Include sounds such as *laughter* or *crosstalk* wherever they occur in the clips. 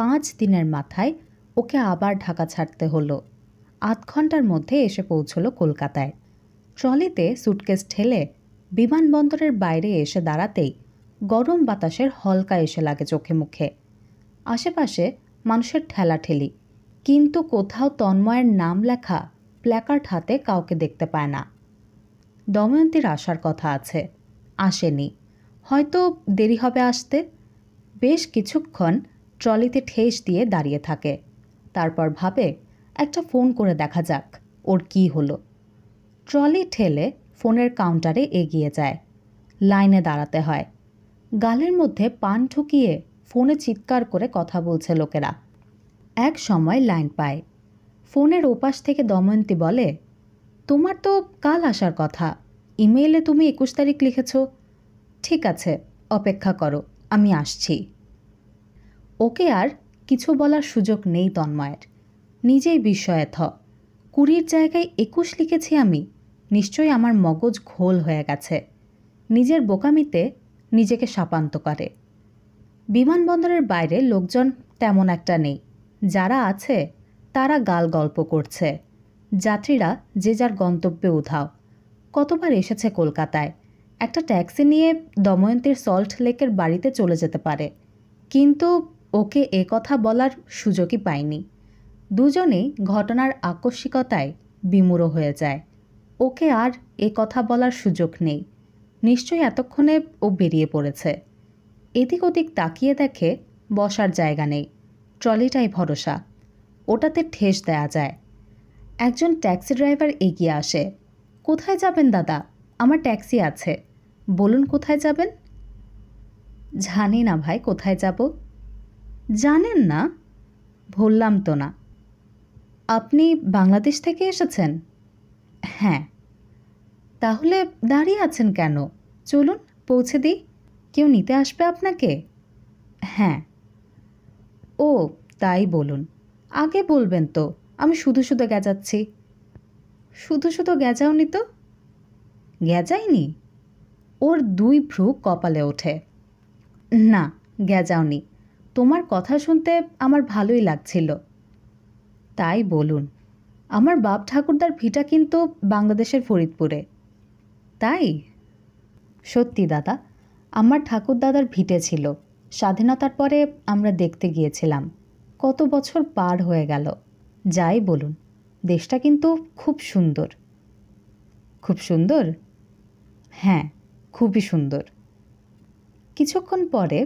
পাঁচ দিনের মাথায় ওকে আবার ঢাকা ছাড়তে হলো আধ ঘন্টার মধ্যে এসে পৌঁছলো কলকাতায় ট্রলিতে সুটকেস ঠেলে বিমানবন্দরের বাইরে এসে দাঁড়াতেই গরম বাতাসের হলকা এসে লাগে চোখে মুখে আশেপাশে মানুষের ঠেলাঠেলি কিন্তু কোথাও তন্ময়ের নাম লেখা প্ল্যাকার্ড হাতে কাউকে দেখতে পায় না দময়ন্তীর আসার কথা আছে আসেনি হয়তো দেরি হবে আসতে বেশ কিছুক্ষণ ট্রলিতে ঠেস দিয়ে দাঁড়িয়ে থাকে তারপর ভাবে একটা ফোন করে দেখা যাক ওর কি হলো ট্রলি ঠেলে ফোনের কাউন্টারে এগিয়ে যায় লাইনে দাঁড়াতে হয় গালের মধ্যে পান ঠুকিয়ে ফোনে চিৎকার করে কথা বলছে লোকেরা এক সময় লাইন পায় ফোনের ওপাশ থেকে দময়ন্তী বলে তোমার তো কাল আসার কথা ইমেইলে তুমি একুশ তারিখ লিখেছ ঠিক আছে অপেক্ষা করো আমি আসছি ওকে আর কিছু বলার সুযোগ নেই তন্ময়ের নিজেই থ কুড়ির জায়গায় একুশ লিখেছি আমি নিশ্চয়ই আমার মগজ ঘোল হয়ে গেছে নিজের বোকামিতে নিজেকে সাপান্ত করে বিমানবন্দরের বাইরে লোকজন তেমন একটা নেই যারা আছে তারা গাল গল্প করছে যাত্রীরা যে যার গন্তব্যে উধাও কতবার এসেছে কলকাতায় একটা ট্যাক্সি নিয়ে দময়ন্তীর সল্ট লেকের বাড়িতে চলে যেতে পারে কিন্তু ওকে এ কথা বলার সুযোগই পায়নি দুজনে ঘটনার আকস্মিকতায় বিমূঢ় হয়ে যায় ওকে আর এ কথা বলার সুযোগ নেই নিশ্চয়ই এতক্ষণে ও বেরিয়ে পড়েছে এদিক ওদিক তাকিয়ে দেখে বসার জায়গা নেই ট্রলিটাই ভরসা ওটাতে ঠেস দেয়া যায় একজন ট্যাক্সি ড্রাইভার এগিয়ে আসে কোথায় যাবেন দাদা আমার ট্যাক্সি আছে বলুন কোথায় যাবেন জানি না ভাই কোথায় যাব জানেন না ভুললাম তো না আপনি বাংলাদেশ থেকে এসেছেন হ্যাঁ তাহলে দাঁড়িয়ে আছেন কেন চলুন পৌঁছে দিই কেউ নিতে আসবে আপনাকে হ্যাঁ ও তাই বলুন আগে বলবেন তো আমি শুধু শুধু গেজাচ্ছি শুধু শুধু গেজাওনি তো গেজাইনি ওর দুই ভ্রু কপালে ওঠে না গেজাওনি তোমার কথা শুনতে আমার ভালোই লাগছিল তাই বলুন আমার বাপ ঠাকুরদার ভিটা কিন্তু বাংলাদেশের ফরিদপুরে তাই সত্যি দাদা আমার ঠাকুরদাদার ভিটে ছিল স্বাধীনতার পরে আমরা দেখতে গিয়েছিলাম কত বছর পার হয়ে গেল যাই বলুন দেশটা কিন্তু খুব সুন্দর খুব সুন্দর হ্যাঁ খুবই সুন্দর কিছুক্ষণ পরে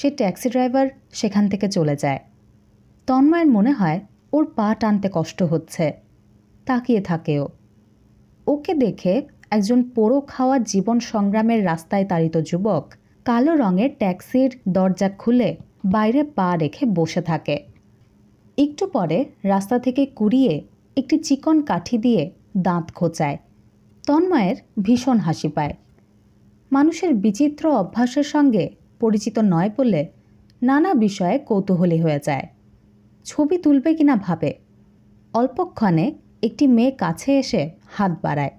সে ট্যাক্সি ড্রাইভার সেখান থেকে চলে যায় তন্ময়ের মনে হয় ওর পা টানতে কষ্ট হচ্ছে তাকিয়ে থাকেও ওকে দেখে একজন পোড়ো খাওয়া জীবন সংগ্রামের রাস্তায় তাড়িত যুবক কালো রঙের ট্যাক্সির দরজা খুলে বাইরে পা রেখে বসে থাকে একটু পরে রাস্তা থেকে কুড়িয়ে একটি চিকন কাঠি দিয়ে দাঁত খোঁচায় তন্ময়ের ভীষণ হাসি পায় মানুষের বিচিত্র অভ্যাসের সঙ্গে পরিচিত নয় বলে নানা বিষয়ে কৌতূহলী হয়ে যায় ছবি তুলবে কিনা ভাবে অল্পক্ষণে একটি মেয়ে কাছে এসে হাত বাড়ায়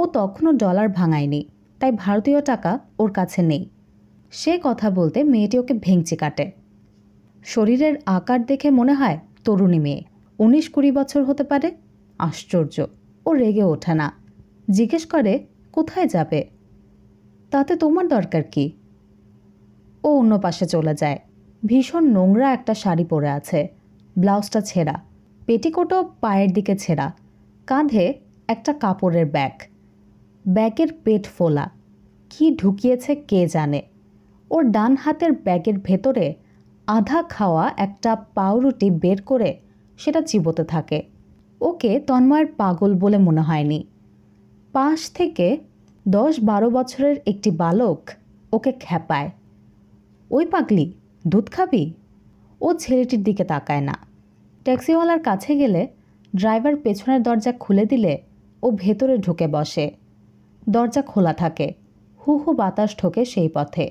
ও তখনও ডলার ভাঙায়নি তাই ভারতীয় টাকা ওর কাছে নেই সে কথা বলতে মেয়েটি ওকে ভেঙচি কাটে শরীরের আকার দেখে মনে হয় তরুণী মেয়ে উনিশ কুড়ি বছর হতে পারে আশ্চর্য ও রেগে ওঠে না জিজ্ঞেস করে কোথায় যাবে তাতে তোমার দরকার কী ও অন্য পাশে চলে যায় ভীষণ নোংরা একটা শাড়ি পরে আছে ব্লাউজটা ছেঁড়া পেটিকোটও পায়ের দিকে ছেঁড়া কাঁধে একটা কাপড়ের ব্যাগ ব্যাগের পেট ফোলা কি ঢুকিয়েছে কে জানে ওর ডান হাতের ব্যাগের ভেতরে আধা খাওয়া একটা পাউরুটি বের করে সেটা চিবোতে থাকে ওকে তন্ময়ের পাগল বলে মনে হয়নি পাশ থেকে দশ বারো বছরের একটি বালক ওকে খ্যাপায় ওই পাগলি দুধ খাবি ও ছেলেটির দিকে তাকায় না ট্যাক্সিওয়ালার কাছে গেলে ড্রাইভার পেছনের দরজা খুলে দিলে ও ভেতরে ঢুকে বসে দরজা খোলা থাকে হু হু বাতাস ঢোকে সেই পথে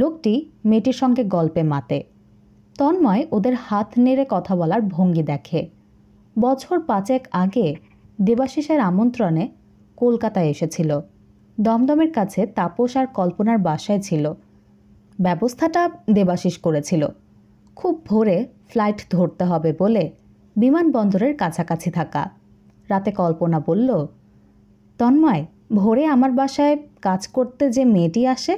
লোকটি মেয়েটির সঙ্গে গল্পে মাতে তন্ময় ওদের হাত নেড়ে কথা বলার ভঙ্গি দেখে বছর পাঁচেক আগে দেবাশিসের আমন্ত্রণে কলকাতায় এসেছিল দমদমের কাছে তাপস আর কল্পনার বাসায় ছিল ব্যবস্থাটা দেবাশিস করেছিল খুব ভোরে ফ্লাইট ধরতে হবে বলে বিমানবন্দরের কাছাকাছি থাকা রাতে কল্পনা বলল তন্ময় ভোরে আমার বাসায় কাজ করতে যে মেয়েটি আসে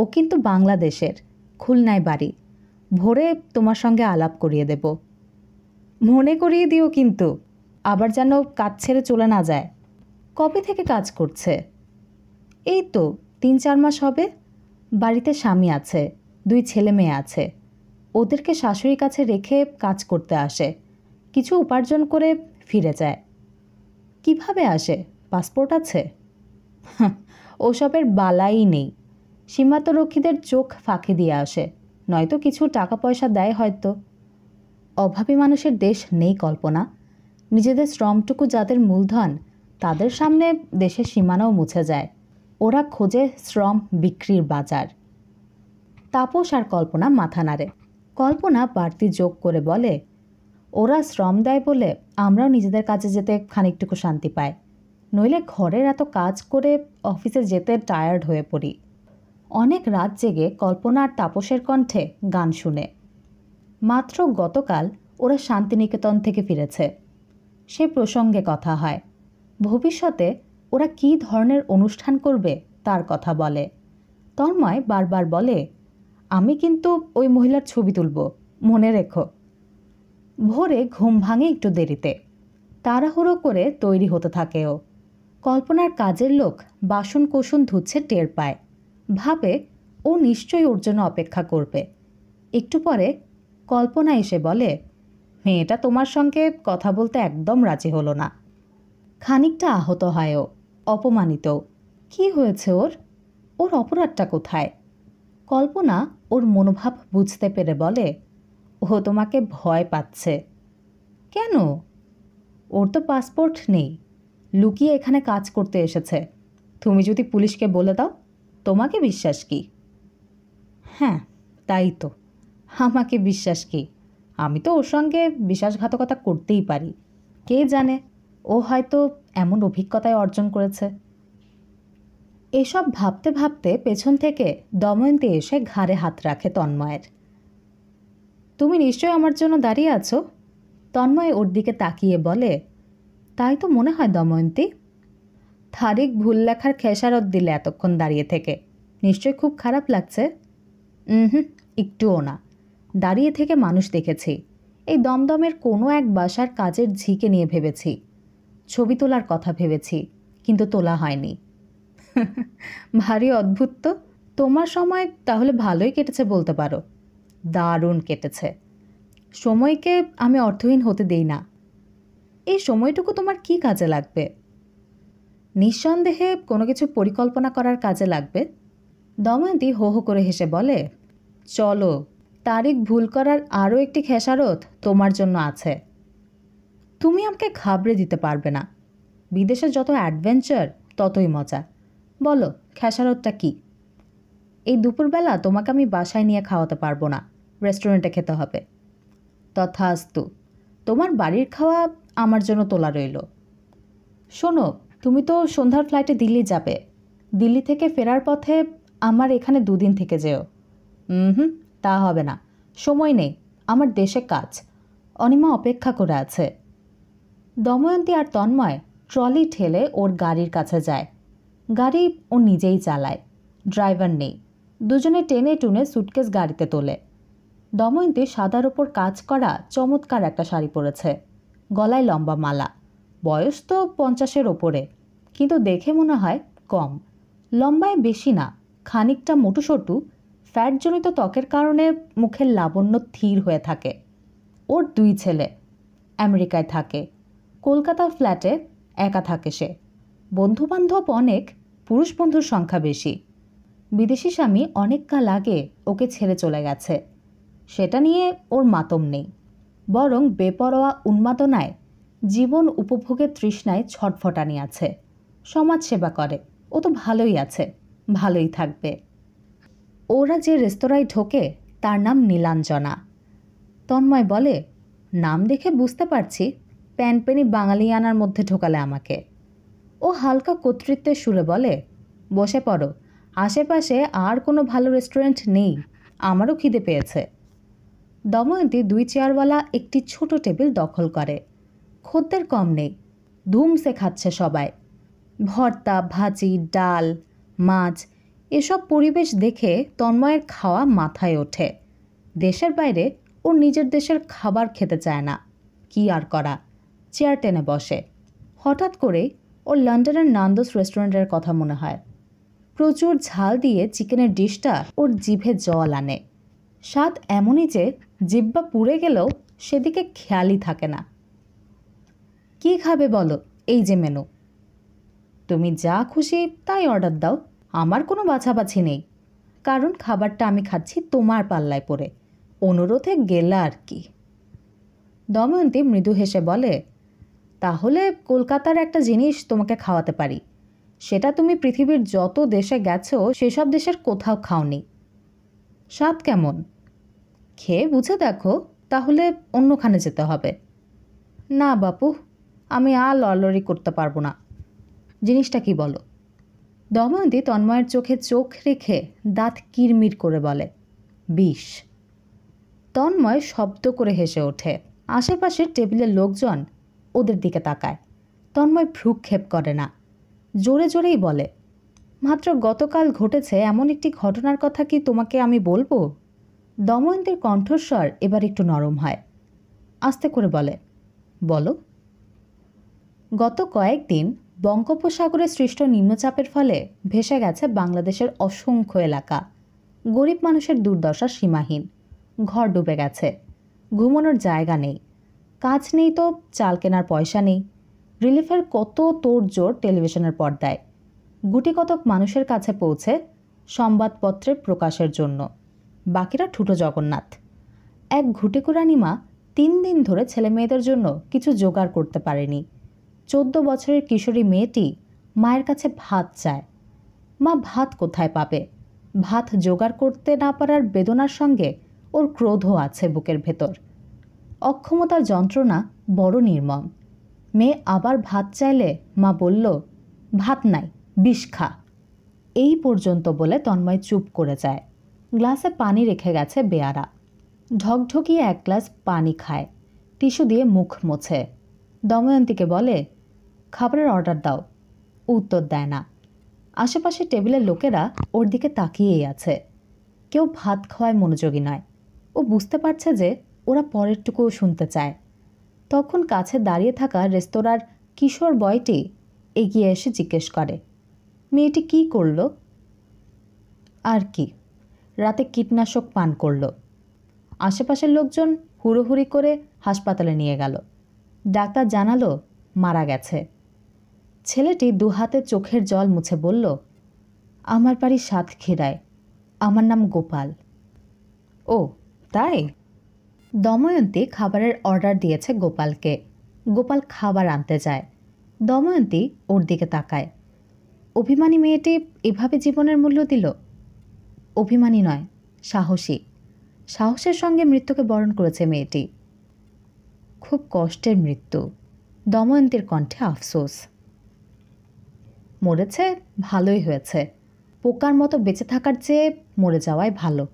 ও কিন্তু বাংলাদেশের খুলনায় বাড়ি ভোরে তোমার সঙ্গে আলাপ করিয়ে দেব মনে করিয়ে দিও কিন্তু আবার যেন কাজ ছেড়ে চলে না যায় কবে থেকে কাজ করছে এই তো তিন চার মাস হবে বাড়িতে স্বামী আছে দুই ছেলে মেয়ে আছে ওদেরকে শাশুড়ির কাছে রেখে কাজ করতে আসে কিছু উপার্জন করে ফিরে যায় কিভাবে আসে পাসপোর্ট আছে ওসবের বালাই নেই সীমান্তরক্ষীদের চোখ ফাঁকি দিয়ে আসে নয়তো কিছু টাকা পয়সা দেয় হয়তো অভাবী মানুষের দেশ নেই কল্পনা নিজেদের শ্রমটুকু যাদের মূলধন তাদের সামনে দেশের সীমানাও মুছে যায় ওরা খোঁজে শ্রম বিক্রির বাজার তাপস আর কল্পনা মাথা নাড়ে কল্পনা বাড়তি যোগ করে বলে ওরা শ্রম দেয় বলে আমরাও নিজেদের কাজে যেতে খানিকটুকু শান্তি পাই নইলে ঘরের এত কাজ করে অফিসে যেতে টায়ার্ড হয়ে পড়ি অনেক রাত জেগে কল্পনা আর তাপসের কণ্ঠে গান শুনে মাত্র গতকাল ওরা শান্তিনিকেতন থেকে ফিরেছে সে প্রসঙ্গে কথা হয় ভবিষ্যতে ওরা কি ধরনের অনুষ্ঠান করবে তার কথা বলে তন্ময় বারবার বলে আমি কিন্তু ওই মহিলার ছবি তুলব মনে রেখো ভোরে ঘুম ভাঙে একটু দেরিতে তাড়াহুড়ো করে তৈরি হতে থাকেও কল্পনার কাজের লোক বাসন কোষণ ধুচ্ছে টের পায় ভাবে ও নিশ্চয়ই ওর জন্য অপেক্ষা করবে একটু পরে কল্পনা এসে বলে মেয়েটা তোমার সঙ্গে কথা বলতে একদম রাজি হলো না খানিকটা আহত হয় ও অপমানিত কি হয়েছে ওর ওর অপরাধটা কোথায় কল্পনা ওর মনোভাব বুঝতে পেরে বলে ও তোমাকে ভয় পাচ্ছে কেন ওর তো পাসপোর্ট নেই লুকিয়ে এখানে কাজ করতে এসেছে তুমি যদি পুলিশকে বলে দাও তোমাকে বিশ্বাস কি হ্যাঁ তাই তো আমাকে বিশ্বাস কি আমি তো ওর সঙ্গে বিশ্বাসঘাতকতা করতেই পারি কে জানে ও হয়তো এমন অভিজ্ঞতায় অর্জন করেছে এসব ভাবতে ভাবতে পেছন থেকে দময়ন্তী এসে ঘাড়ে হাত রাখে তন্ময়ের তুমি নিশ্চয় আমার জন্য দাঁড়িয়ে আছো তন্ময় ওর দিকে তাকিয়ে বলে তাই তো মনে হয় দময়ন্তী থারিক ভুল লেখার খেসারত দিলে এতক্ষণ দাঁড়িয়ে থেকে নিশ্চয় খুব খারাপ লাগছে হুম একটুও না দাঁড়িয়ে থেকে মানুষ দেখেছি এই দমদমের কোনো এক বাসার কাজের ঝিকে নিয়ে ভেবেছি ছবি তোলার কথা ভেবেছি কিন্তু তোলা হয়নি *laughs* ভারী অদ্ভুত তো তোমার সময় তাহলে ভালোই কেটেছে বলতে পারো দারুণ কেটেছে সময়কে আমি অর্থহীন হতে দেই না এই সময়টুকু তোমার কি কাজে লাগবে নিঃসন্দেহে কোনো কিছু পরিকল্পনা করার কাজে লাগবে দময়ন্তী হো হো করে হেসে বলে চলো তারিখ ভুল করার আরও একটি খেসারত তোমার জন্য আছে তুমি আমাকে ঘাবড়ে দিতে পারবে না বিদেশে যত অ্যাডভেঞ্চার ততই মজা বলো খেসারতটা কি এই দুপুরবেলা তোমাকে আমি বাসায় নিয়ে খাওয়াতে পারবো না রেস্টুরেন্টে খেতে হবে তথাস্তু তোমার বাড়ির খাওয়া আমার জন্য তোলা রইল শোনো তুমি তো সন্ধ্যার ফ্লাইটে দিল্লি যাবে দিল্লি থেকে ফেরার পথে আমার এখানে দুদিন থেকে যেও হুম তা হবে না সময় নেই আমার দেশে কাজ অনিমা অপেক্ষা করে আছে দময়ন্তী আর তন্ময় ট্রলি ঠেলে ওর গাড়ির কাছে যায় গাড়ি ও নিজেই চালায় ড্রাইভার নেই দুজনে টেনে টুনে সুটকেস গাড়িতে তোলে দময়ন্তী সাদার ওপর কাজ করা চমৎকার একটা শাড়ি পরেছে গলায় লম্বা মালা বয়স তো পঞ্চাশের ওপরে কিন্তু দেখে মনে হয় কম লম্বায় বেশি না খানিকটা মোটুসটু ফ্যাটজনিত ত্বকের কারণে মুখের লাবণ্য থির হয়ে থাকে ওর দুই ছেলে আমেরিকায় থাকে কলকাতার ফ্ল্যাটে একা থাকে সে বন্ধুবান্ধব অনেক পুরুষ বন্ধুর সংখ্যা বেশি বিদেশি স্বামী অনেক কাল আগে ওকে ছেড়ে চলে গেছে সেটা নিয়ে ওর মাতম নেই বরং বেপরোয়া উন্মাদনায় জীবন উপভোগের তৃষ্ণায় ছটফটানি আছে সমাজ সেবা করে ও তো ভালোই আছে ভালোই থাকবে ওরা যে রেস্তোরাঁয় ঢোকে তার নাম নীলাঞ্জনা তন্ময় বলে নাম দেখে বুঝতে পারছি প্যানপেনি বাঙালিয়ানার মধ্যে ঢোকালে আমাকে ও হালকা কর্তৃত্বের সুরে বলে বসে পড়ো আশেপাশে আর কোনো ভালো রেস্টুরেন্ট নেই আমারও খিদে পেয়েছে দময়ন্তী দুই চেয়ারওয়ালা একটি ছোট টেবিল দখল করে খদ্দের কম নেই ধুমসে খাচ্ছে সবাই ভর্তা ভাজি ডাল মাছ এসব পরিবেশ দেখে তন্ময়ের খাওয়া মাথায় ওঠে দেশের বাইরে ও নিজের দেশের খাবার খেতে চায় না কি আর করা চেয়ার টেনে বসে হঠাৎ করে ওর লন্ডনের নান্দোস রেস্টুরেন্টের কথা মনে হয় প্রচুর ঝাল দিয়ে চিকেনের ডিশটা ওর জিভে জল আনে স্বাদ এমনই যে জিব্বা পুড়ে গেলেও সেদিকে খেয়ালই থাকে না কি খাবে বলো এই যে মেনু তুমি যা খুশি তাই অর্ডার দাও আমার কোনো বাছাবাছি নেই কারণ খাবারটা আমি খাচ্ছি তোমার পাল্লায় পড়ে অনুরোধে গেলা আর কি দময়ন্তী মৃদু হেসে বলে তাহলে কলকাতার একটা জিনিস তোমাকে খাওয়াতে পারি সেটা তুমি পৃথিবীর যত দেশে গেছো সেসব দেশের কোথাও খাওনি স্বাদ কেমন খেয়ে বুঝে দেখো তাহলে অন্যখানে যেতে হবে না বাপু আমি আর লড়লড়ি করতে পারবো না জিনিসটা কি বলো দময়ন্তী তন্ময়ের চোখে চোখ রেখে দাঁত কিরমির করে বলে বিষ তন্ময় শব্দ করে হেসে ওঠে আশেপাশের টেবিলের লোকজন ওদের দিকে তাকায় তন্ময় ভ্রুক্ষেপ করে না জোরে জোরেই বলে মাত্র গতকাল ঘটেছে এমন একটি ঘটনার কথা কি তোমাকে আমি বলবো দময়ন্তীর কণ্ঠস্বর এবার একটু নরম হয় আস্তে করে বলে বলো গত কয়েকদিন বঙ্গোপসাগরে সৃষ্ট নিম্নচাপের ফলে ভেসে গেছে বাংলাদেশের অসংখ্য এলাকা গরিব মানুষের দুর্দশা সীমাহীন ঘর ডুবে গেছে ঘুমানোর জায়গা নেই কাজ নেই তো চাল কেনার পয়সা নেই রিলিফের কত তোড়জোড় টেলিভিশনের পর্দায় গুটিকতক মানুষের কাছে পৌঁছে সংবাদপত্রে প্রকাশের জন্য বাকিরা ঠুটো জগন্নাথ এক মা তিন দিন ধরে ছেলে মেয়েদের জন্য কিছু জোগাড় করতে পারেনি চোদ্দ বছরের কিশোরী মেয়েটি মায়ের কাছে ভাত চায় মা ভাত কোথায় পাবে ভাত জোগাড় করতে না পারার বেদনার সঙ্গে ওর ক্রোধও আছে বুকের ভেতর অক্ষমতার যন্ত্রণা বড় নির্মম মেয়ে আবার ভাত চাইলে মা বলল ভাত নাই বিষ খা এই পর্যন্ত বলে তন্ময় চুপ করে যায় গ্লাসে পানি রেখে গেছে বেয়ারা ঢকঢকিয়ে এক গ্লাস পানি খায় টিস্যু দিয়ে মুখ মোছে দময়ন্তীকে বলে খাবারের অর্ডার দাও উত্তর দেয় না আশেপাশে টেবিলের লোকেরা ওর দিকে তাকিয়েই আছে কেউ ভাত খাওয়ায় মনোযোগী নয় ও বুঝতে পারছে যে ওরা পরেরটুকুও শুনতে চায় তখন কাছে দাঁড়িয়ে থাকা রেস্তোরাঁর কিশোর বয়টি এগিয়ে এসে জিজ্ঞেস করে মেয়েটি কি করল আর কি রাতে কীটনাশক পান করল আশেপাশের লোকজন হুড়োহুড়ি করে হাসপাতালে নিয়ে গেল ডাক্তার জানালো মারা গেছে ছেলেটি দুহাতে চোখের জল মুছে বলল আমার বাড়ি সাত সাতক্ষীরায় আমার নাম গোপাল ও তাই দময়ন্তী খাবারের অর্ডার দিয়েছে গোপালকে গোপাল খাবার আনতে যায় দময়ন্তী ওর দিকে তাকায় অভিমানী মেয়েটি এভাবে জীবনের মূল্য দিল অভিমানী নয় সাহসী সাহসের সঙ্গে মৃত্যুকে বরণ করেছে মেয়েটি খুব কষ্টের মৃত্যু দময়ন্তীর কণ্ঠে আফসোস মরেছে ভালোই হয়েছে পোকার মতো বেঁচে থাকার চেয়ে মরে যাওয়াই ভালো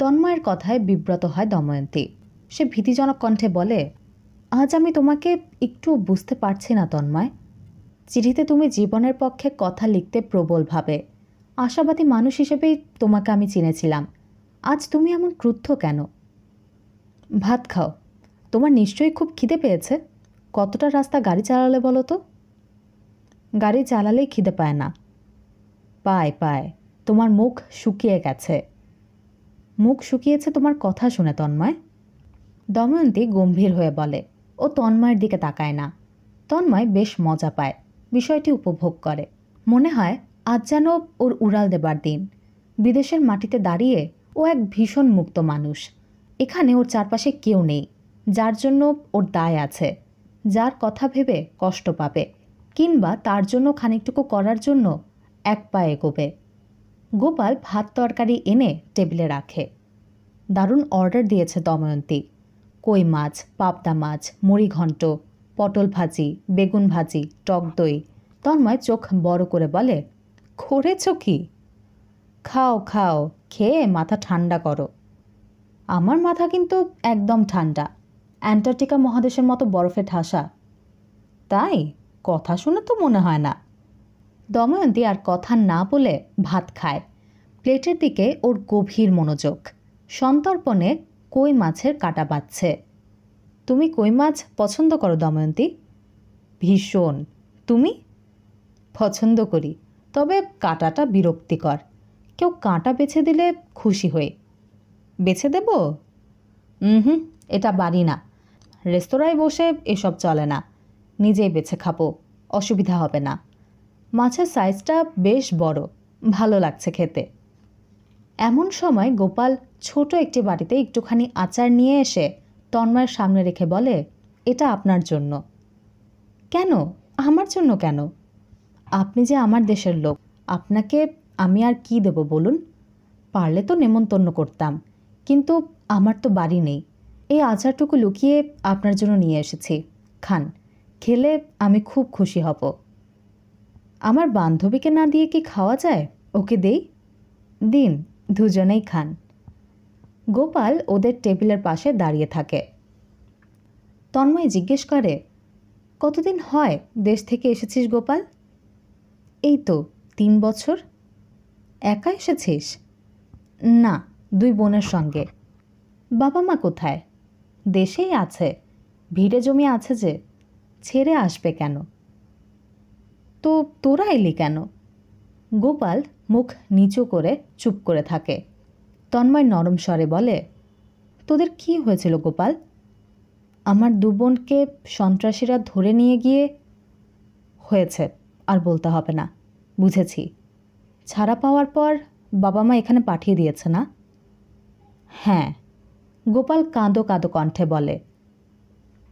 তন্ময়ের কথায় বিব্রত হয় দময়ন্তী সে ভীতিজনক কণ্ঠে বলে আজ আমি তোমাকে একটু বুঝতে পারছি না তন্ময় চিঠিতে তুমি জীবনের পক্ষে কথা লিখতে প্রবলভাবে আশাবাদী মানুষ হিসেবেই তোমাকে আমি চিনেছিলাম আজ তুমি এমন ক্রুদ্ধ কেন ভাত খাও তোমার নিশ্চয়ই খুব খিদে পেয়েছে কতটা রাস্তা গাড়ি চালালে বলো তো গাড়ি চালালেই খিদে পায় না পায় পায় তোমার মুখ শুকিয়ে গেছে মুখ শুকিয়েছে তোমার কথা শুনে তন্ময় দময়ন্তী গম্ভীর হয়ে বলে ও তন্ময়ের দিকে তাকায় না তন্ময় বেশ মজা পায় বিষয়টি উপভোগ করে মনে হয় আজ যেন ওর উড়াল দেবার দিন বিদেশের মাটিতে দাঁড়িয়ে ও এক ভীষণ মুক্ত মানুষ এখানে ওর চারপাশে কেউ নেই যার জন্য ওর দায় আছে যার কথা ভেবে কষ্ট পাবে কিংবা তার জন্য খানিকটুকু করার জন্য এক পায়ে এগোবে গোপাল ভাত তরকারি এনে টেবিলে রাখে দারুণ অর্ডার দিয়েছে দময়ন্তী কই মাছ পাবদা মাছ মুড়ি ঘণ্ট পটল ভাজি বেগুন ভাজি টক দই তন্ময় চোখ বড় করে বলে করেছ কি খাও খাও খেয়ে মাথা ঠান্ডা করো আমার মাথা কিন্তু একদম ঠান্ডা অ্যান্টার্কটিকা মহাদেশের মতো বরফে ঠাসা তাই কথা শুনে তো মনে হয় না দময়ন্তী আর কথা না বলে ভাত খায় প্লেটের দিকে ওর গভীর মনোযোগ সন্তর্পণে কই মাছের কাটা বাচ্ছে তুমি কই মাছ পছন্দ করো দময়ন্তী ভীষণ তুমি পছন্দ করি তবে কাটাটা বিরক্তিকর কেউ কাঁটা বেছে দিলে খুশি হই বেছে দেব হুম এটা বাড়ি না রেস্তোরাঁয় বসে এসব চলে না নিজেই বেছে খাবো অসুবিধা হবে না মাছের সাইজটা বেশ বড় ভালো লাগছে খেতে এমন সময় গোপাল ছোট একটি বাড়িতে একটুখানি আচার নিয়ে এসে তন্ময়ের সামনে রেখে বলে এটা আপনার জন্য কেন আমার জন্য কেন আপনি যে আমার দেশের লোক আপনাকে আমি আর কি দেব বলুন পারলে তো নেমন্তন্ন করতাম কিন্তু আমার তো বাড়ি নেই এই আচারটুকু লুকিয়ে আপনার জন্য নিয়ে এসেছি খান খেলে আমি খুব খুশি হব আমার বান্ধবীকে না দিয়ে কি খাওয়া যায় ওকে দেই দিন দুজনেই খান গোপাল ওদের টেবিলের পাশে দাঁড়িয়ে থাকে তন্ময় জিজ্ঞেস করে কতদিন হয় দেশ থেকে এসেছিস গোপাল এই তো তিন বছর একা এসেছিস না দুই বোনের সঙ্গে বাবা মা কোথায় দেশেই আছে ভিড়ে জমি আছে যে ছেড়ে আসবে কেন তো তোরা এলি কেন গোপাল মুখ নিচু করে চুপ করে থাকে তন্ময় নরম স্বরে বলে তোদের কি হয়েছিল গোপাল আমার দু বোনকে সন্ত্রাসীরা ধরে নিয়ে গিয়ে হয়েছে আর বলতে হবে না বুঝেছি ছাড়া পাওয়ার পর বাবা মা এখানে পাঠিয়ে দিয়েছে না হ্যাঁ গোপাল কাঁদো কাঁদো কণ্ঠে বলে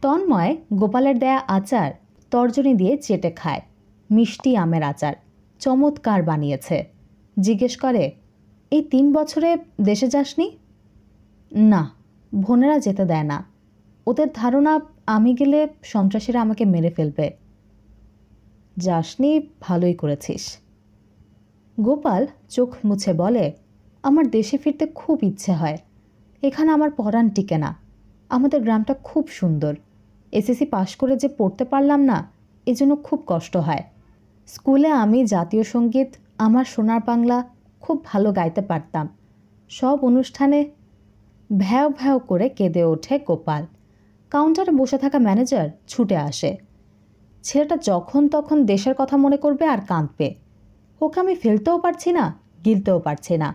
তন্ময় গোপালের দেয়া আচার তর্জনী দিয়ে চেটে খায় মিষ্টি আমের আচার চমৎকার বানিয়েছে জিজ্ঞেস করে এই তিন বছরে দেশে যাসনি না বোনেরা যেতে দেয় না ওদের ধারণা আমি গেলে সন্ত্রাসীরা আমাকে মেরে ফেলবে যাসনি ভালোই করেছিস গোপাল চোখ মুছে বলে আমার দেশে ফিরতে খুব ইচ্ছে হয় এখানে আমার পড়ান টিকে না আমাদের গ্রামটা খুব সুন্দর এসএসসি পাশ করে যে পড়তে পারলাম না এজন্য খুব কষ্ট হয় স্কুলে আমি জাতীয় সঙ্গীত আমার সোনার বাংলা খুব ভালো গাইতে পারতাম সব অনুষ্ঠানে ভ্যাও ভ্যাও করে কেঁদে ওঠে গোপাল কাউন্টারে বসে থাকা ম্যানেজার ছুটে আসে ছেলেটা যখন তখন দেশের কথা মনে করবে আর কাঁদবে ওকে আমি ফেলতেও পারছি না গিলতেও পারছি না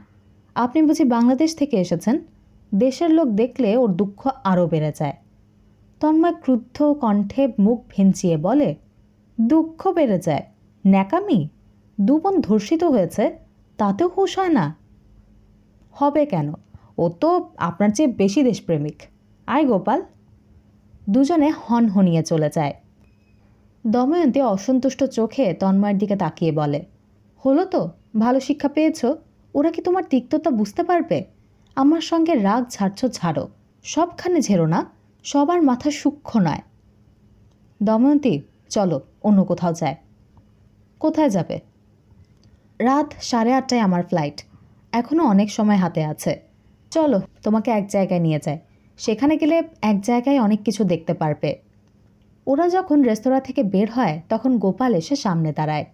আপনি বুঝি বাংলাদেশ থেকে এসেছেন দেশের লোক দেখলে ওর দুঃখ আরও বেড়ে যায় তন্ময় ক্রুদ্ধ কণ্ঠে মুখ ভেঞ্চিয়ে বলে দুঃখ বেড়ে যায় ন্যাকামি দুবন ধর্ষিত হয়েছে তাতেও হুশ হয় না হবে কেন ও তো আপনার চেয়ে বেশি দেশপ্রেমিক আয় গোপাল দুজনে হনহনিয়ে চলে যায় দময়ন্তী অসন্তুষ্ট চোখে তন্ময়ের দিকে তাকিয়ে বলে হলো তো ভালো শিক্ষা পেয়েছ ওরা কি তোমার তিক্ততা বুঝতে পারবে আমার সঙ্গে রাগ ছাড়ছ ছাড়ো সবখানে ঝেরো না সবার মাথা সূক্ষ্ম নয় দময়ন্তী চলো অন্য কোথাও যায় কোথায় যাবে রাত সাড়ে আটটায় আমার ফ্লাইট এখনও অনেক সময় হাতে আছে চলো তোমাকে এক জায়গায় নিয়ে যায় সেখানে গেলে এক জায়গায় অনেক কিছু দেখতে পারবে ওরা যখন রেস্তোরাঁ থেকে বের হয় তখন গোপাল এসে সামনে দাঁড়ায়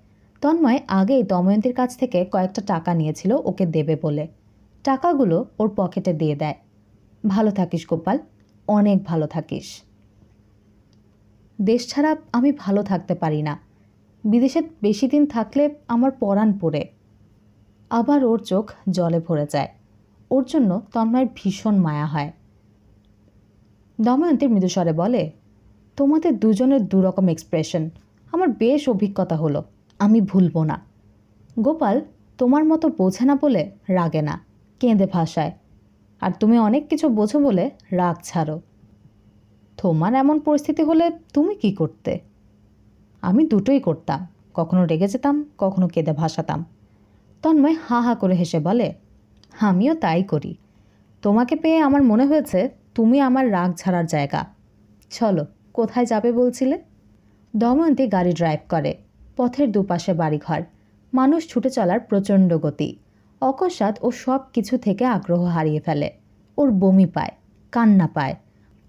তন্ময় আগেই দময়ন্তীর কাছ থেকে কয়েকটা টাকা নিয়েছিল ওকে দেবে বলে টাকাগুলো ওর পকেটে দিয়ে দেয় ভালো থাকিস গোপাল অনেক ভালো থাকিস দেশ ছাড়া আমি ভালো থাকতে পারি না বিদেশে বেশি দিন থাকলে আমার পরাণ পড়ে আবার ওর চোখ জলে ভরে যায় ওর জন্য তন্ময়ের ভীষণ মায়া হয় দময়ন্তীর মৃদুস্বরে বলে তোমাদের দুজনের দুরকম এক্সপ্রেশন আমার বেশ অভিজ্ঞতা হলো আমি ভুলবো না গোপাল তোমার মতো বোঝে না বলে রাগে না কেঁদে ভাষায় আর তুমি অনেক কিছু বোঝো বলে রাগ ছাড়ো তোমার এমন পরিস্থিতি হলে তুমি কি করতে আমি দুটোই করতাম কখনো রেগে যেতাম কখনো কেঁদে ভাসাতাম তন্ময় হা হা করে হেসে বলে আমিও তাই করি তোমাকে পেয়ে আমার মনে হয়েছে তুমি আমার রাগ ছাড়ার জায়গা চলো কোথায় যাবে বলছিলে দময়ন্তী গাড়ি ড্রাইভ করে পথের দুপাশে বাড়িঘর মানুষ ছুটে চলার প্রচণ্ড গতি অকস্মাৎ ও সব কিছু থেকে আগ্রহ হারিয়ে ফেলে ওর বমি পায় কান্না পায়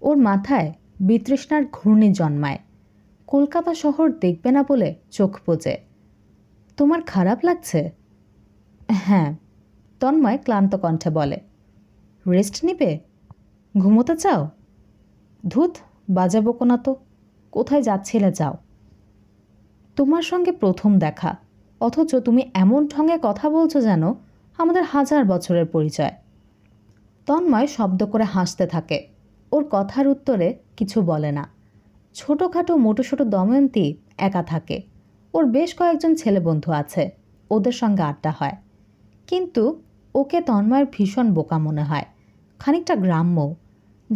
ওর মাথায় বিতৃষ্ণার ঘূর্ণি জন্মায় কলকাতা শহর দেখবে না বলে চোখ বোঝে তোমার খারাপ লাগছে হ্যাঁ তন্ময় ক্লান্ত কণ্ঠে বলে রেস্ট নিবে ঘুমোতে চাও ধুত বাজাবো কোনা তো কোথায় যাচ্ছিলে যাও তোমার সঙ্গে প্রথম দেখা অথচ তুমি এমন ঢঙে কথা বলছো যেন আমাদের হাজার বছরের পরিচয় তন্ময় শব্দ করে হাসতে থাকে ওর কথার উত্তরে কিছু বলে না ছোটোখাটো মোটো ছোটো দময়ন্তী একা থাকে ওর বেশ কয়েকজন ছেলে বন্ধু আছে ওদের সঙ্গে আড্ডা হয় কিন্তু ওকে তন্ময়ের ভীষণ বোকা মনে হয় খানিকটা গ্রাম্য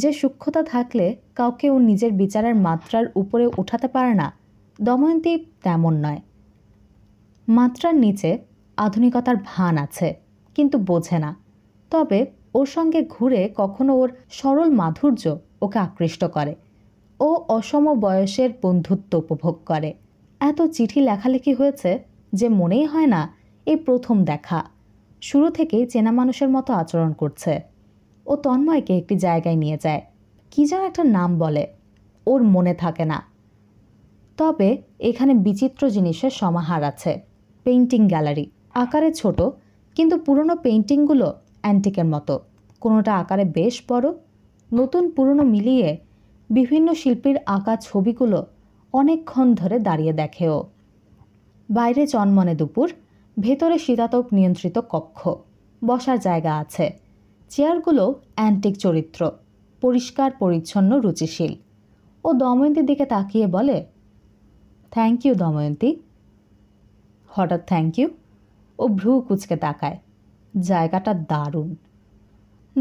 যে সূক্ষ্মতা থাকলে কাউকে ও নিজের বিচারের মাত্রার উপরে উঠাতে পারে না দময়ন্তী তেমন নয় মাত্রার নিচে আধুনিকতার ভান আছে কিন্তু বোঝে না তবে ওর সঙ্গে ঘুরে কখনো ওর সরল মাধুর্য ওকে আকৃষ্ট করে ও অসম বয়সের বন্ধুত্ব উপভোগ করে এত চিঠি লেখালেখি হয়েছে যে মনেই হয় না এই প্রথম দেখা শুরু থেকেই চেনা মানুষের মতো আচরণ করছে ও তন্ময়কে একটি জায়গায় নিয়ে যায় কী যেন একটা নাম বলে ওর মনে থাকে না তবে এখানে বিচিত্র জিনিসের সমাহার আছে পেইন্টিং গ্যালারি আকারে ছোট কিন্তু পুরনো পেইন্টিংগুলো অ্যান্টিকের মতো কোনোটা আকারে বেশ বড় নতুন পুরনো মিলিয়ে বিভিন্ন শিল্পীর আঁকা ছবিগুলো অনেকক্ষণ ধরে দাঁড়িয়ে দেখেও বাইরে চনমনে দুপুর ভেতরে শীতাতপ নিয়ন্ত্রিত কক্ষ বসার জায়গা আছে চেয়ারগুলো অ্যান্টিক চরিত্র পরিষ্কার পরিচ্ছন্ন রুচিশীল ও দময়ন্তীর দিকে তাকিয়ে বলে থ্যাংক ইউ দময়ন্তী হঠাৎ থ্যাংক ইউ ও ভ্রু কুচকে তাকায় জায়গাটা দারুণ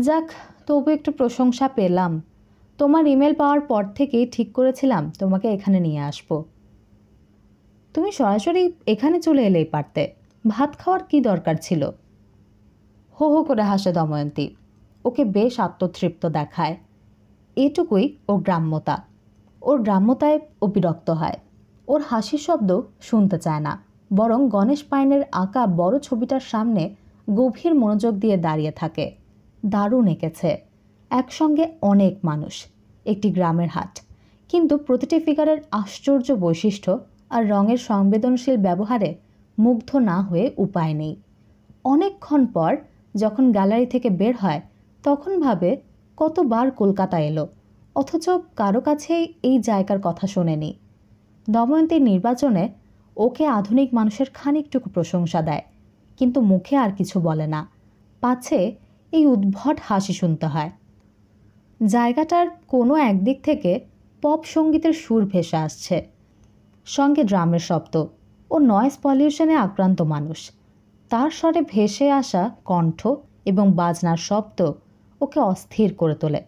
যাক তবু একটু প্রশংসা পেলাম তোমার ইমেল পাওয়ার পর থেকেই ঠিক করেছিলাম তোমাকে এখানে নিয়ে আসবো তুমি সরাসরি এখানে চলে এলেই পারতে ভাত খাওয়ার কি দরকার ছিল হো হো করে হাসে দময়ন্তী ওকে বেশ আত্মতৃপ্ত দেখায় এটুকুই ও গ্রাম্যতা ওর গ্রাম্যতায় ও বিরক্ত হয় ওর হাসি শব্দ শুনতে চায় না বরং গণেশ পাইনের আঁকা বড় ছবিটার সামনে গভীর মনোযোগ দিয়ে দাঁড়িয়ে থাকে দারুণ এঁকেছে একসঙ্গে অনেক মানুষ একটি গ্রামের হাট কিন্তু প্রতিটি ফিগারের আশ্চর্য বৈশিষ্ট্য আর রঙের সংবেদনশীল ব্যবহারে মুগ্ধ না হয়ে উপায় নেই অনেকক্ষণ পর যখন গ্যালারি থেকে বের হয় তখন ভাবে কতবার কলকাতা এলো অথচ কারো কাছেই এই জায়গার কথা শোনেনি দময়ন্তীর নির্বাচনে ওকে আধুনিক মানুষের খানিকটুকু প্রশংসা দেয় কিন্তু মুখে আর কিছু বলে না পাছে এই উদ্ভট হাসি শুনতে হয় জায়গাটার কোনো একদিক থেকে পপ সঙ্গীতের সুর ভেসে আসছে সঙ্গে ড্রামের শব্দ ও নয়েস পলিউশনে আক্রান্ত মানুষ তার স্বরে ভেসে আসা কণ্ঠ এবং বাজনার শব্দ ওকে অস্থির করে তোলে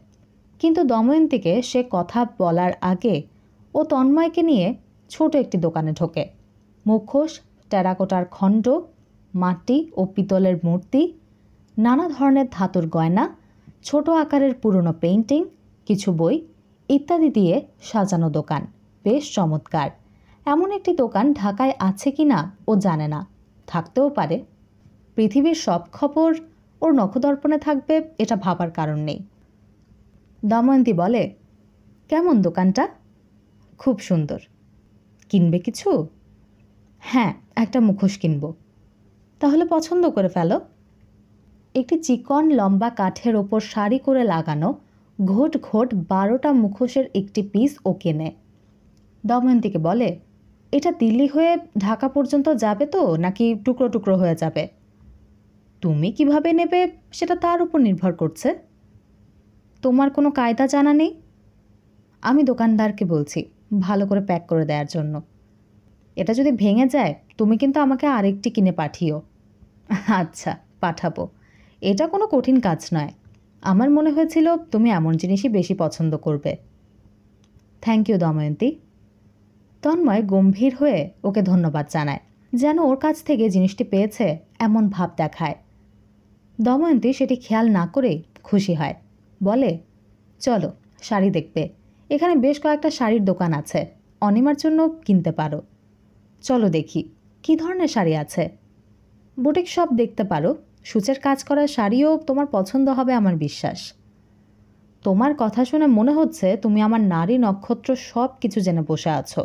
কিন্তু দময়ন্তীকে সে কথা বলার আগে ও তন্ময়কে নিয়ে ছোট একটি দোকানে ঢোকে মুখোশ টেরাকোটার খণ্ড মাটি ও পিতলের মূর্তি নানা ধরনের ধাতুর গয়না ছোট আকারের পুরনো পেইন্টিং কিছু বই ইত্যাদি দিয়ে সাজানো দোকান বেশ চমৎকার এমন একটি দোকান ঢাকায় আছে কি না ও জানে না থাকতেও পারে পৃথিবীর সব খবর ওর নখদর্পণে থাকবে এটা ভাবার কারণ নেই দময়ন্তী বলে কেমন দোকানটা খুব সুন্দর কিনবে কিছু হ্যাঁ একটা মুখোশ কিনব তাহলে পছন্দ করে ফেলো একটি চিকন লম্বা কাঠের ওপর শাড়ি করে লাগানো ঘোট ঘোট বারোটা মুখোশের একটি পিস ও কেনে দময়ন্তীকে বলে এটা দিল্লি হয়ে ঢাকা পর্যন্ত যাবে তো নাকি টুকরো টুকরো হয়ে যাবে তুমি কিভাবে নেবে সেটা তার উপর নির্ভর করছে তোমার কোনো কায়দা জানা নেই আমি দোকানদারকে বলছি ভালো করে প্যাক করে দেওয়ার জন্য এটা যদি ভেঙে যায় তুমি কিন্তু আমাকে আরেকটি কিনে পাঠিও আচ্ছা পাঠাবো এটা কোনো কঠিন কাজ নয় আমার মনে হয়েছিল তুমি এমন জিনিসই বেশি পছন্দ করবে থ্যাংক ইউ দময়ন্তী তন্ময় গম্ভীর হয়ে ওকে ধন্যবাদ জানায় যেন ওর কাছ থেকে জিনিসটি পেয়েছে এমন ভাব দেখায় দময়ন্তী সেটি খেয়াল না করে খুশি হয় বলে চলো শাড়ি দেখবে এখানে বেশ কয়েকটা শাড়ির দোকান আছে অনিমার জন্য কিনতে পারো চলো দেখি কি ধরনের শাড়ি আছে বুটিক সব দেখতে পারো সূচের কাজ করা শাড়িও তোমার পছন্দ হবে আমার বিশ্বাস তোমার কথা শুনে মনে হচ্ছে তুমি আমার নারী নক্ষত্র সব কিছু জেনে বসে আছো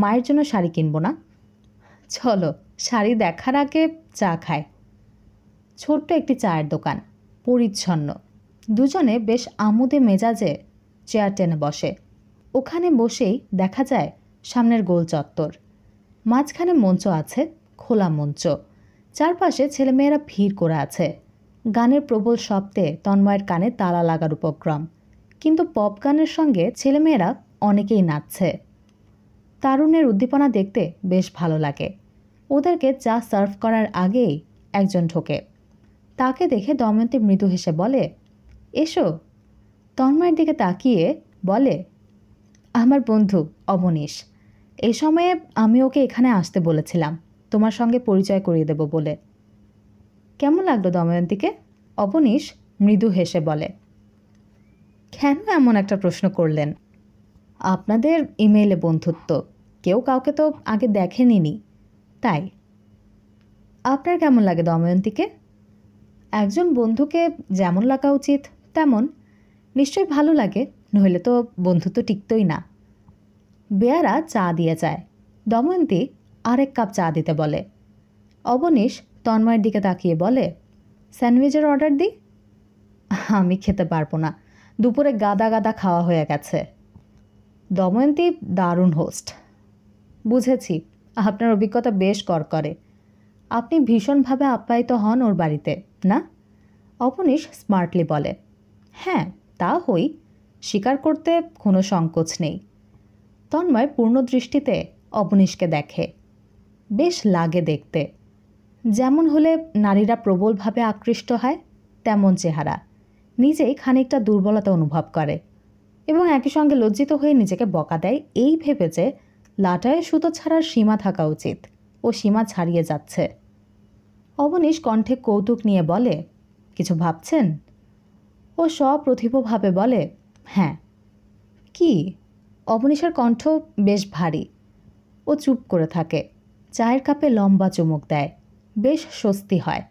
মায়ের জন্য শাড়ি কিনবো না চলো শাড়ি দেখার আগে চা খায় ছোট্ট একটি চায়ের দোকান পরিচ্ছন্ন দুজনে বেশ আমোদে মেজাজে চেয়ার টেনে বসে ওখানে বসেই দেখা যায় সামনের গোল চত্বর মাঝখানে মঞ্চ আছে খোলা মঞ্চ চারপাশে ছেলেমেয়েরা ভিড় করে আছে গানের প্রবল শব্দে তন্ময়ের কানে তালা লাগার উপক্রম কিন্তু পপ গানের সঙ্গে ছেলেমেয়েরা অনেকেই নাচছে তারুণের উদ্দীপনা দেখতে বেশ ভালো লাগে ওদেরকে চা সার্ভ করার আগেই একজন ঢোকে তাকে দেখে দময়ন্তী মৃদু হেসে বলে এসো তন্ময়ের দিকে তাকিয়ে বলে আমার বন্ধু অবনীশ এ সময়ে আমি ওকে এখানে আসতে বলেছিলাম তোমার সঙ্গে পরিচয় করিয়ে দেব বলে কেমন লাগলো দময়ন্তীকে অবনীশ মৃদু হেসে বলে কেন এমন একটা প্রশ্ন করলেন আপনাদের ইমেইলে বন্ধুত্ব কেউ কাউকে তো আগে দেখেনি নি তাই আপনার কেমন লাগে দময়ন্তীকে একজন বন্ধুকে যেমন লাগা উচিত তেমন নিশ্চয়ই ভালো লাগে নইলে তো বন্ধুত্ব টিকতই না বেয়ারা চা দিয়ে যায় দময়ন্তী আরেক কাপ চা দিতে বলে অবনীশ তন্ময়ের দিকে তাকিয়ে বলে স্যান্ডউইচের অর্ডার দিই আমি খেতে পারবো না দুপুরে গাদা গাদা খাওয়া হয়ে গেছে দময়ন্তী দারুণ হোস্ট বুঝেছি আপনার অভিজ্ঞতা বেশ কর করে আপনি ভীষণভাবে আপ্যায়িত হন ওর বাড়িতে না অপনীশ স্মার্টলি বলে হ্যাঁ তা হই স্বীকার করতে কোনো সংকোচ নেই তন্ময় পূর্ণ দৃষ্টিতে অপনীশকে দেখে বেশ লাগে দেখতে যেমন হলে নারীরা প্রবলভাবে আকৃষ্ট হয় তেমন চেহারা নিজেই খানিকটা দুর্বলতা অনুভব করে এবং একই সঙ্গে লজ্জিত হয়ে নিজেকে বকা দেয় এই ভেবে যে লাটায় সুতো ছাড়ার সীমা থাকা উচিত ও সীমা ছাড়িয়ে যাচ্ছে অবনীশ কণ্ঠে কৌতুক নিয়ে বলে কিছু ভাবছেন ও স্বপ্রতিভভাবে বলে হ্যাঁ কি অবনীশের কণ্ঠ বেশ ভারী ও চুপ করে থাকে চায়ের কাপে লম্বা চুমুক দেয় বেশ স্বস্তি হয়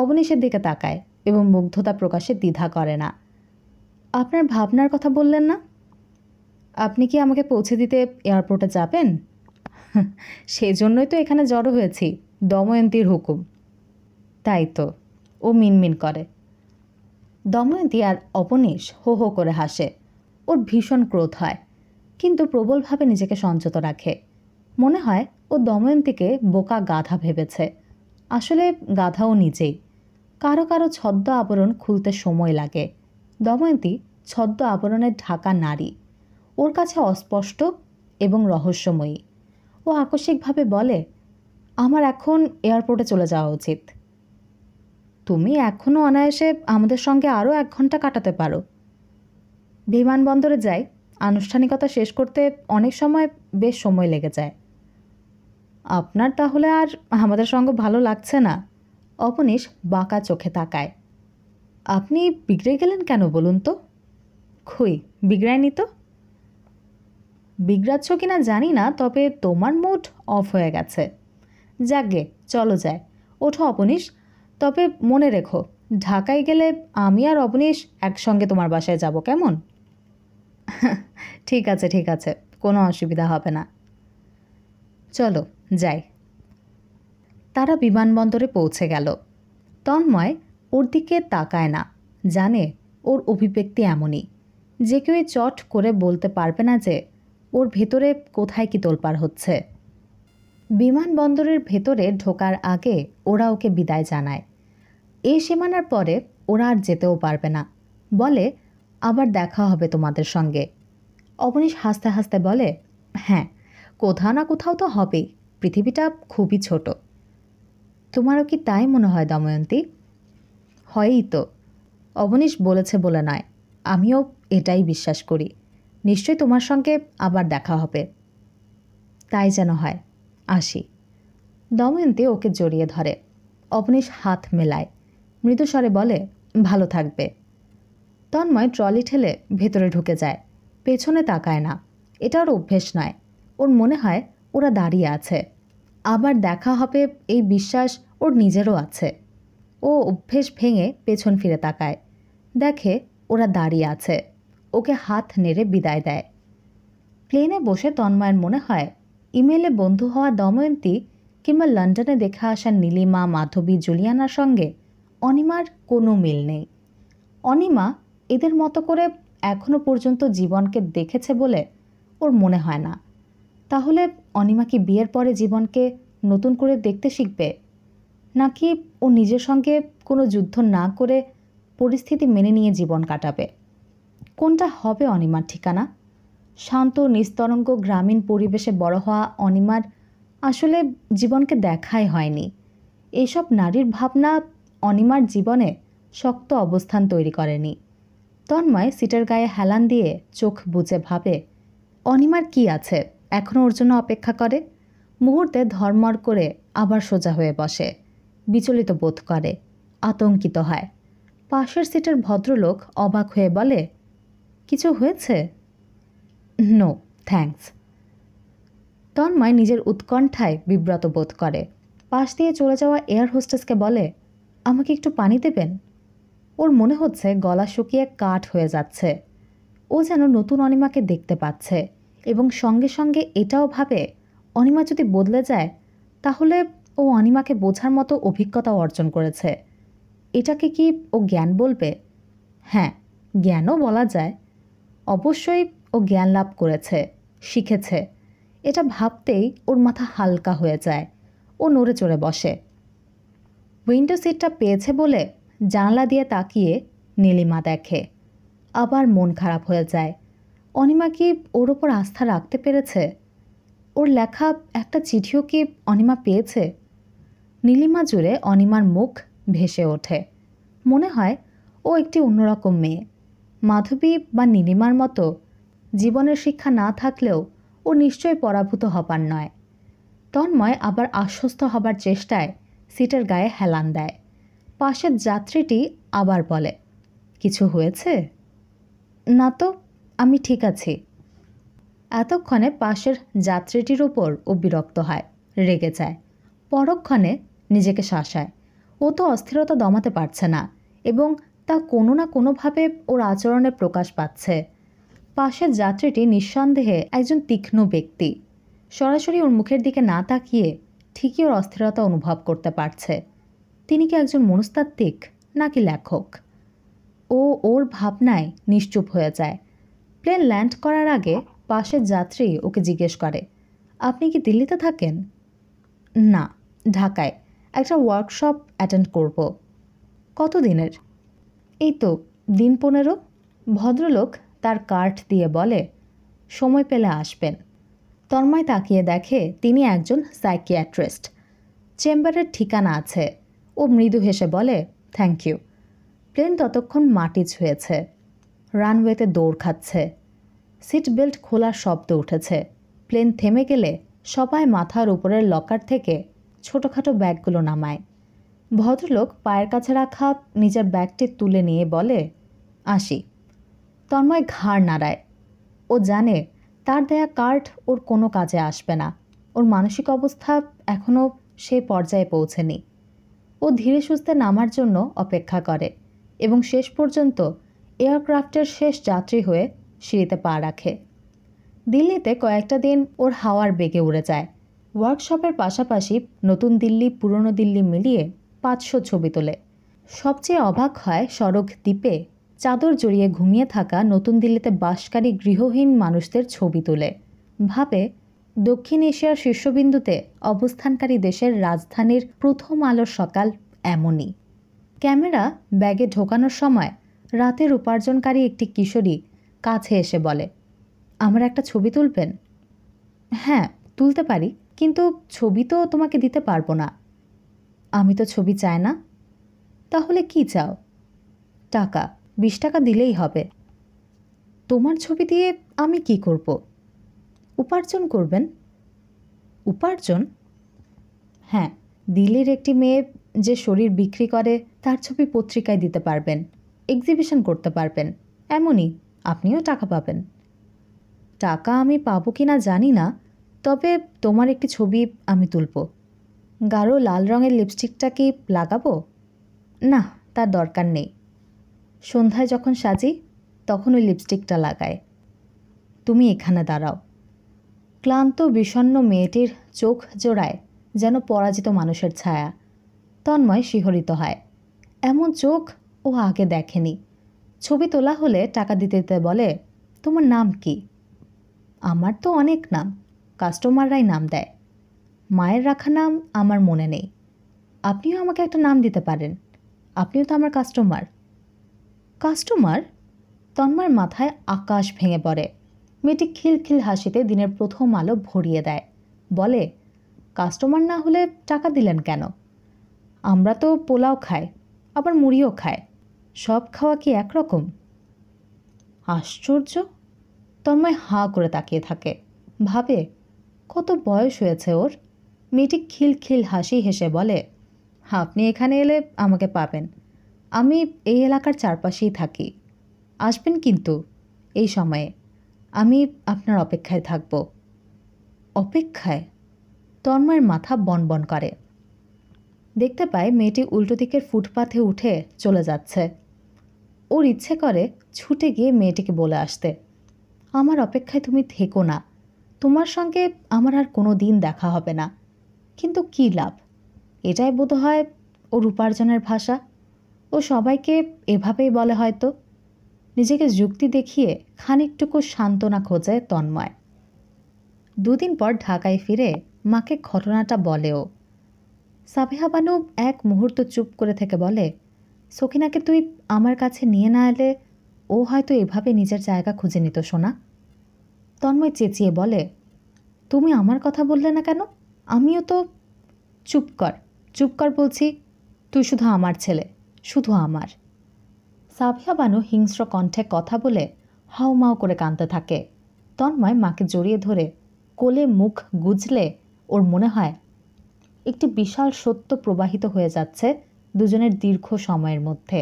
অবনীশের দিকে তাকায় এবং মুগ্ধতা প্রকাশে দ্বিধা করে না আপনার ভাবনার কথা বললেন না আপনি কি আমাকে পৌঁছে দিতে এয়ারপোর্টে যাবেন সেজন্যই তো এখানে জড়ো হয়েছি দময়ন্তীর হুকুম তাই তো ও মিনমিন করে দময়ন্তী আর অপনীশ হো হো করে হাসে ওর ভীষণ ক্রোধ হয় কিন্তু প্রবলভাবে নিজেকে সঞ্চত রাখে মনে হয় ও দময়ন্তীকে বোকা গাধা ভেবেছে আসলে গাধাও নিজেই কারো কারো ছদ্ম আবরণ খুলতে সময় লাগে দময়ন্তী ছদ্ম আবরণের ঢাকা নারী ওর কাছে অস্পষ্ট এবং রহস্যময়ী ও আকস্মিকভাবে বলে আমার এখন এয়ারপোর্টে চলে যাওয়া উচিত তুমি এখনও অনায়াসে আমাদের সঙ্গে আরও এক ঘন্টা কাটাতে পারো বিমানবন্দরে যাই আনুষ্ঠানিকতা শেষ করতে অনেক সময় বেশ সময় লেগে যায় আপনার তাহলে আর আমাদের সঙ্গে ভালো লাগছে না অপনেশ বাঁকা চোখে তাকায় আপনি বিগড়ে গেলেন কেন বলুন তো খুই বিগড়ায়নি তো বিগড়াচ্ছ কি না জানি না তবে তোমার মুড অফ হয়ে গেছে যাকগে চলো যায় ওঠো অপনিশ তবে মনে রেখো ঢাকায় গেলে আমি আর অবনীশ একসঙ্গে তোমার বাসায় যাব কেমন *laughs* ঠিক আছে ঠিক আছে কোনো অসুবিধা হবে না চলো যাই তারা বিমানবন্দরে পৌঁছে গেল তন্ময় ওর দিকে তাকায় না জানে ওর অভিব্যক্তি এমনই যে কেউই চট করে বলতে পারবে না যে ওর ভেতরে কোথায় কি তোলপার হচ্ছে বিমানবন্দরের ভেতরে ঢোকার আগে ওরা ওকে বিদায় জানায় এ সীমানার পরে ওরা আর যেতেও পারবে না বলে আবার দেখা হবে তোমাদের সঙ্গে অবনীশ হাসতে হাসতে বলে হ্যাঁ কোথাও না কোথাও তো হবেই পৃথিবীটা খুবই ছোট তোমারও কি তাই মনে হয় দময়ন্তী হয়ই তো অবনীশ বলেছে বলে নয় আমিও এটাই বিশ্বাস করি নিশ্চয়ই তোমার সঙ্গে আবার দেখা হবে তাই যেন হয় আসি দময়ন্তী ওকে জড়িয়ে ধরে অবনীশ হাত মেলায় মৃদুস্বরে বলে ভালো থাকবে তন্ময় ট্রলি ঠেলে ভেতরে ঢুকে যায় পেছনে তাকায় না এটা ওর অভ্যেস নয় ওর মনে হয় ওরা দাঁড়িয়ে আছে আবার দেখা হবে এই বিশ্বাস ওর নিজেরও আছে ও অভ্যেস ভেঙে পেছন ফিরে তাকায় দেখে ওরা দাঁড়িয়ে আছে ওকে হাত নেড়ে বিদায় দেয় প্লেনে বসে তন্ময়ের মনে হয় ইমেলে বন্ধু হওয়া দময়ন্তী কিংবা লন্ডনে দেখে আসা নীলিমা মাধবী জুলিয়ানার সঙ্গে অনিমার কোনো মিল নেই অনিমা এদের মতো করে এখনও পর্যন্ত জীবনকে দেখেছে বলে ওর মনে হয় না তাহলে অনিমা কি বিয়ের পরে জীবনকে নতুন করে দেখতে শিখবে নাকি ও নিজের সঙ্গে কোনো যুদ্ধ না করে পরিস্থিতি মেনে নিয়ে জীবন কাটাবে কোনটা হবে অনিমার ঠিকানা শান্ত নিস্তরঙ্গ গ্রামীণ পরিবেশে বড় হওয়া অনিমার আসলে জীবনকে দেখাই হয়নি এইসব নারীর ভাবনা অনিমার জীবনে শক্ত অবস্থান তৈরি করেনি তন্ময় সিটের গায়ে হেলান দিয়ে চোখ বুঝে ভাবে অনিমার কি আছে এখনও ওর জন্য অপেক্ষা করে মুহূর্তে ধর্মর করে আবার সোজা হয়ে বসে বিচলিত বোধ করে আতঙ্কিত হয় পাশের সিটের ভদ্রলোক অবাক হয়ে বলে কিছু হয়েছে নো থ্যাংকস তন্ময় নিজের উৎকণ্ঠায় বিব্রত বোধ করে পাশ দিয়ে চলে যাওয়া এয়ার হোস্টেসকে বলে আমাকে একটু পানি দেবেন ওর মনে হচ্ছে গলা শুকিয়ে কাঠ হয়ে যাচ্ছে ও যেন নতুন অনিমাকে দেখতে পাচ্ছে এবং সঙ্গে সঙ্গে এটাও ভাবে অনিমা যদি বদলে যায় তাহলে ও অনিমাকে বোঝার মতো অভিজ্ঞতা অর্জন করেছে এটাকে কি ও জ্ঞান বলবে হ্যাঁ জ্ঞানও বলা যায় অবশ্যই ও জ্ঞান লাভ করেছে শিখেছে এটা ভাবতেই ওর মাথা হালকা হয়ে যায় ও নড়ে চড়ে বসে উইন্ডো সিটটা পেয়েছে বলে জানলা দিয়ে তাকিয়ে নীলিমা দেখে আবার মন খারাপ হয়ে যায় অনিমা কি ওর ওপর আস্থা রাখতে পেরেছে ওর লেখা একটা চিঠিও কি অনিমা পেয়েছে নীলিমা জুড়ে অনিমার মুখ ভেসে ওঠে মনে হয় ও একটি অন্যরকম মেয়ে মাধবী বা নীলিমার মতো জীবনের শিক্ষা না থাকলেও ও নিশ্চয় পরাভূত হবার নয় তন্ময় আবার আশ্বস্ত হবার চেষ্টায় সিটের গায়ে হেলান দেয় পাশের যাত্রীটি আবার বলে কিছু হয়েছে না তো আমি ঠিক আছি এতক্ষণে পাশের যাত্রীটির ওপর ও বিরক্ত হয় রেগে যায় পরক্ষণে নিজেকে শাসায় ও তো অস্থিরতা দমাতে পারছে না এবং তা কোনো না কোনোভাবে ওর আচরণে প্রকাশ পাচ্ছে পাশের যাত্রীটি নিঃসন্দেহে একজন তীক্ষ্ণ ব্যক্তি সরাসরি ওর মুখের দিকে না তাকিয়ে ঠিকই ওর অস্থিরতা অনুভব করতে পারছে তিনি কি একজন মনস্তাত্ত্বিক নাকি লেখক ও ওর ভাবনায় নিশ্চুপ হয়ে যায় প্লেন ল্যান্ড করার আগে পাশের যাত্রী ওকে জিজ্ঞেস করে আপনি কি দিল্লিতে থাকেন না ঢাকায় একটা ওয়ার্কশপ অ্যাটেন্ড করব কত দিনের এই তো দিন পনেরো ভদ্রলোক তার কার্ড দিয়ে বলে সময় পেলে আসবেন তন্ময় তাকিয়ে দেখে তিনি একজন সাইকিয়াট্রিস্ট চেম্বারের ঠিকানা আছে ও মৃদু হেসে বলে থ্যাংক ইউ প্লেন ততক্ষণ মাটি ছুঁয়েছে রানওয়েতে দৌড় খাচ্ছে সিট বেল্ট খোলার শব্দ উঠেছে প্লেন থেমে গেলে সবাই মাথার উপরের লকার থেকে ছোটোখাটো ব্যাগগুলো নামায় ভদ্রলোক পায়ের কাছে রাখা নিজের ব্যাগটি তুলে নিয়ে বলে আসি তন্ময় ঘাড় নাড়ায় ও জানে তার দেয়া কার্ড ওর কোনো কাজে আসবে না ওর মানসিক অবস্থা এখনও সে পর্যায়ে পৌঁছেনি ও ধীরে সুস্থে নামার জন্য অপেক্ষা করে এবং শেষ পর্যন্ত এয়ারক্রাফটের শেষ যাত্রী হয়ে সিঁড়িতে পা রাখে দিল্লিতে কয়েকটা দিন ওর হাওয়ার বেগে উড়ে যায় ওয়ার্কশপের পাশাপাশি নতুন দিল্লি পুরনো দিল্লি মিলিয়ে পাঁচশো ছবি তোলে সবচেয়ে অবাক হয় সড়ক দ্বীপে চাদর জড়িয়ে ঘুমিয়ে থাকা নতুন দিল্লিতে বাসকারী গৃহহীন মানুষদের ছবি তোলে ভাবে দক্ষিণ এশিয়ার শীর্ষবিন্দুতে অবস্থানকারী দেশের রাজধানীর প্রথম আলোর সকাল এমনই ক্যামেরা ব্যাগে ঢোকানোর সময় রাতের উপার্জনকারী একটি কিশোরী কাছে এসে বলে আমার একটা ছবি তুলবেন হ্যাঁ তুলতে পারি কিন্তু ছবি তো তোমাকে দিতে পারবো না আমি তো ছবি চাই না তাহলে কি চাও টাকা বিশ টাকা দিলেই হবে তোমার ছবি দিয়ে আমি কি করব উপার্জন করবেন উপার্জন হ্যাঁ দিল্লির একটি মেয়ে যে শরীর বিক্রি করে তার ছবি পত্রিকায় দিতে পারবেন এক্সিবিশন করতে পারবেন এমনই আপনিও টাকা পাবেন টাকা আমি পাবো কি না জানি না তবে তোমার একটি ছবি আমি তুলব গাঢ় লাল রঙের লিপস্টিকটা কি লাগাবো না তার দরকার নেই সন্ধ্যায় যখন সাজি তখন ওই লিপস্টিকটা লাগায় তুমি এখানে দাঁড়াও ক্লান্ত বিষণ্ন মেয়েটির চোখ জোড়ায় যেন পরাজিত মানুষের ছায়া তন্ময় শিহরিত হয় এমন চোখ ও আগে দেখেনি ছবি তোলা হলে টাকা দিতে দিতে বলে তোমার নাম কি আমার তো অনেক নাম কাস্টমাররাই নাম দেয় মায়ের রাখা নাম আমার মনে নেই আপনিও আমাকে একটা নাম দিতে পারেন আপনিও তো আমার কাস্টমার কাস্টমার তন্মার মাথায় আকাশ ভেঙে পড়ে মেয়েটি খিলখিল হাসিতে দিনের প্রথম আলো ভরিয়ে দেয় বলে কাস্টমার না হলে টাকা দিলেন কেন আমরা তো পোলাও খাই আবার মুড়িও খায় সব খাওয়া কি একরকম আশ্চর্য তন্ময় হা করে তাকিয়ে থাকে ভাবে কত বয়স হয়েছে ওর মেয়েটি খিলখিল হাসি হেসে বলে আপনি এখানে এলে আমাকে পাবেন আমি এই এলাকার চারপাশেই থাকি আসবেন কিন্তু এই সময়ে আমি আপনার অপেক্ষায় থাকব অপেক্ষায় তন্ময়ের মাথা বনবন করে দেখতে পায় মেয়েটি উল্টো দিকের ফুটপাথে উঠে চলে যাচ্ছে ওর ইচ্ছে করে ছুটে গিয়ে মেয়েটিকে বলে আসতে আমার অপেক্ষায় তুমি থেকো না তোমার সঙ্গে আমার আর কোনো দিন দেখা হবে না কিন্তু কি লাভ এটাই বোধ হয় ওর উপার্জনের ভাষা ও সবাইকে এভাবেই বলে হয়তো নিজেকে যুক্তি দেখিয়ে খানিকটুকু সান্ত্বনা খোঁজে তন্ময় দুদিন পর ঢাকায় ফিরে মাকে ঘটনাটা বলেও সাবেহা বানু এক মুহূর্ত চুপ করে থেকে বলে সখিনাকে তুই আমার কাছে নিয়ে না এলে ও হয়তো এভাবে নিজের জায়গা খুঁজে নিত সোনা তন্ময় চেঁচিয়ে বলে তুমি আমার কথা বললে না কেন আমিও তো চুপ কর চুপ কর বলছি তুই শুধু আমার ছেলে শুধু আমার সাফিয়া বানু হিংস্র কণ্ঠে কথা বলে মাও করে কাঁদতে থাকে তন্ময় মাকে জড়িয়ে ধরে কোলে মুখ গুজলে ওর মনে হয় একটি বিশাল সত্য প্রবাহিত হয়ে যাচ্ছে দুজনের দীর্ঘ সময়ের মধ্যে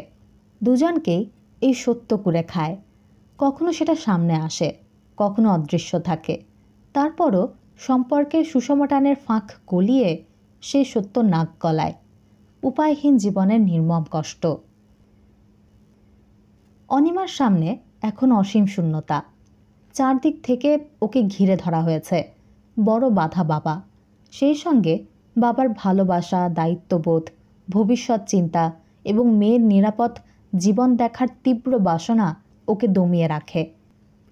দুজনকেই এই সত্য করে খায় কখনো সেটা সামনে আসে কখনো অদৃশ্য থাকে তারপরও সম্পর্কের সুষমটানের ফাঁক গলিয়ে সে সত্য নাক গলায় উপায়হীন জীবনের নির্মম কষ্ট অনিমার সামনে এখন অসীম শূন্যতা চারদিক থেকে ওকে ঘিরে ধরা হয়েছে বড় বাধা বাবা সেই সঙ্গে বাবার ভালোবাসা দায়িত্ববোধ ভবিষ্যৎ চিন্তা এবং মেয়ের নিরাপদ জীবন দেখার তীব্র বাসনা ওকে দমিয়ে রাখে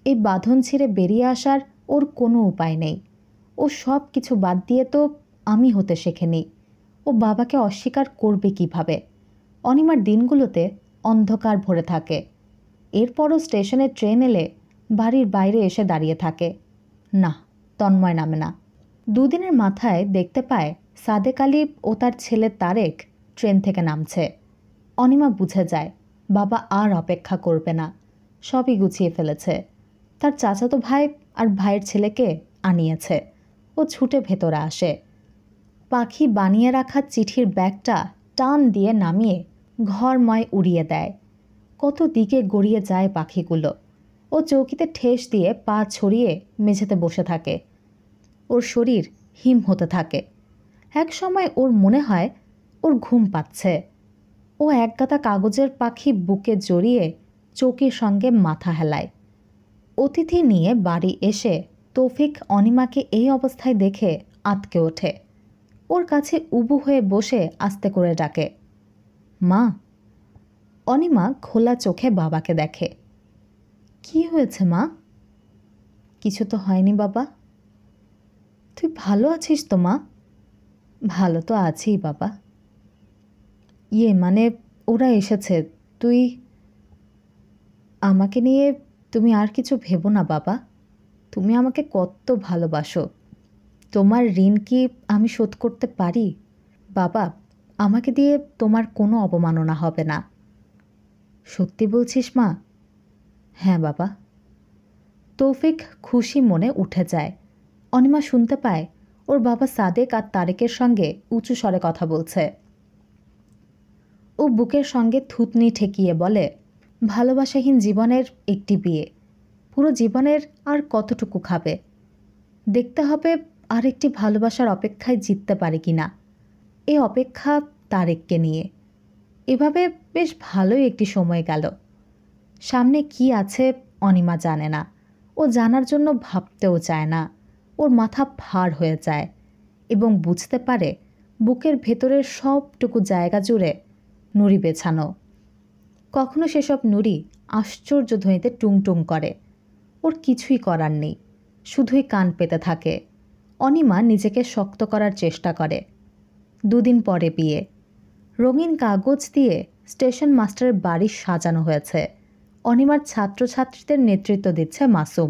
এই বাঁধন ছিঁড়ে বেরিয়ে আসার ওর কোনো উপায় নেই ও সব কিছু বাদ দিয়ে তো আমি হতে শেখেনি ও বাবাকে অস্বীকার করবে কিভাবে অনিমার দিনগুলোতে অন্ধকার ভরে থাকে এরপরও স্টেশনে ট্রেন এলে বাড়ির বাইরে এসে দাঁড়িয়ে থাকে না তন্ময় নামে না দুদিনের মাথায় দেখতে পায় সাদেক আলী ও তার ছেলে তারেক ট্রেন থেকে নামছে অনিমা বুঝে যায় বাবা আর অপেক্ষা করবে না সবই গুছিয়ে ফেলেছে তার চাচাতো ভাই আর ভাইয়ের ছেলেকে আনিয়েছে ও ছুটে ভেতরে আসে পাখি বানিয়ে রাখা চিঠির ব্যাগটা টান দিয়ে নামিয়ে ঘরময় উড়িয়ে দেয় কত দিকে গড়িয়ে যায় পাখিগুলো ও চৌকিতে ঠেস দিয়ে পা ছড়িয়ে মেঝেতে বসে থাকে ওর শরীর হিম হতে থাকে এক সময় ওর মনে হয় ওর ঘুম পাচ্ছে ও একগাদা কাগজের পাখি বুকে জড়িয়ে চৌকির সঙ্গে মাথা হেলায় অতিথি নিয়ে বাড়ি এসে তৌফিক অনিমাকে এই অবস্থায় দেখে আতকে ওঠে ওর কাছে উবু হয়ে বসে আস্তে করে ডাকে মা অনিমা খোলা চোখে বাবাকে দেখে কি হয়েছে মা কিছু তো হয়নি বাবা তুই ভালো আছিস তো মা ভালো তো আছি বাবা ইয়ে মানে ওরা এসেছে তুই আমাকে নিয়ে তুমি আর কিছু ভেবো না বাবা তুমি আমাকে কত ভালোবাসো তোমার ঋণ কি আমি শোধ করতে পারি বাবা আমাকে দিয়ে তোমার কোনো অবমাননা হবে না সত্যি বলছিস মা হ্যাঁ বাবা তৌফিক খুশি মনে উঠে যায় অনিমা শুনতে পায় ওর বাবা সাদেক আর তারেকের সঙ্গে উঁচু স্বরে কথা বলছে ও বুকের সঙ্গে থুতনি ঠেকিয়ে বলে ভালোবাসাহীন জীবনের একটি বিয়ে পুরো জীবনের আর কতটুকু খাবে দেখতে হবে আরেকটি ভালোবাসার অপেক্ষায় জিততে পারে কি না এ অপেক্ষা তারেককে নিয়ে এভাবে বেশ ভালোই একটি সময় গেল সামনে কি আছে অনিমা জানে না ও জানার জন্য ভাবতেও চায় না ওর মাথা ভার হয়ে যায় এবং বুঝতে পারে বুকের ভেতরের সবটুকু জায়গা জুড়ে নুড়ি বেছানো কখনো সেসব নুড়ি আশ্চর্য ধ্বনিতে টুংটুং করে ওর কিছুই করার নেই শুধুই কান পেতে থাকে অনিমা নিজেকে শক্ত করার চেষ্টা করে দুদিন পরে বিয়ে রঙিন কাগজ দিয়ে স্টেশন মাস্টারের বাড়ি সাজানো হয়েছে অনিমার ছাত্রছাত্রীদের নেতৃত্ব দিচ্ছে মাসুম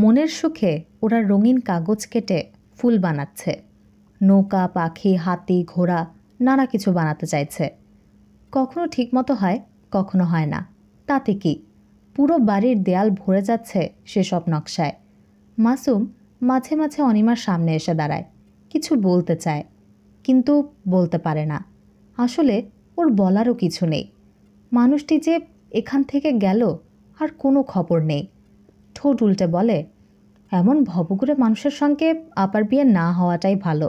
মনের সুখে ওরা রঙিন কাগজ কেটে ফুল বানাচ্ছে নৌকা পাখি হাতি ঘোড়া নানা কিছু বানাতে চাইছে কখনো ঠিকমতো হয় কখনো হয় না তাতে কি পুরো বাড়ির দেয়াল ভরে যাচ্ছে সেসব নকশায় মাসুম মাঝে মাঝে অনিমার সামনে এসে দাঁড়ায় কিছু বলতে চায় কিন্তু বলতে পারে না আসলে ওর বলারও কিছু নেই মানুষটি যে এখান থেকে গেল আর কোনো খবর নেই ঠোঁট উল্টে বলে এমন ভবগুড়ে মানুষের সঙ্গে আপার বিয়ে না হওয়াটাই ভালো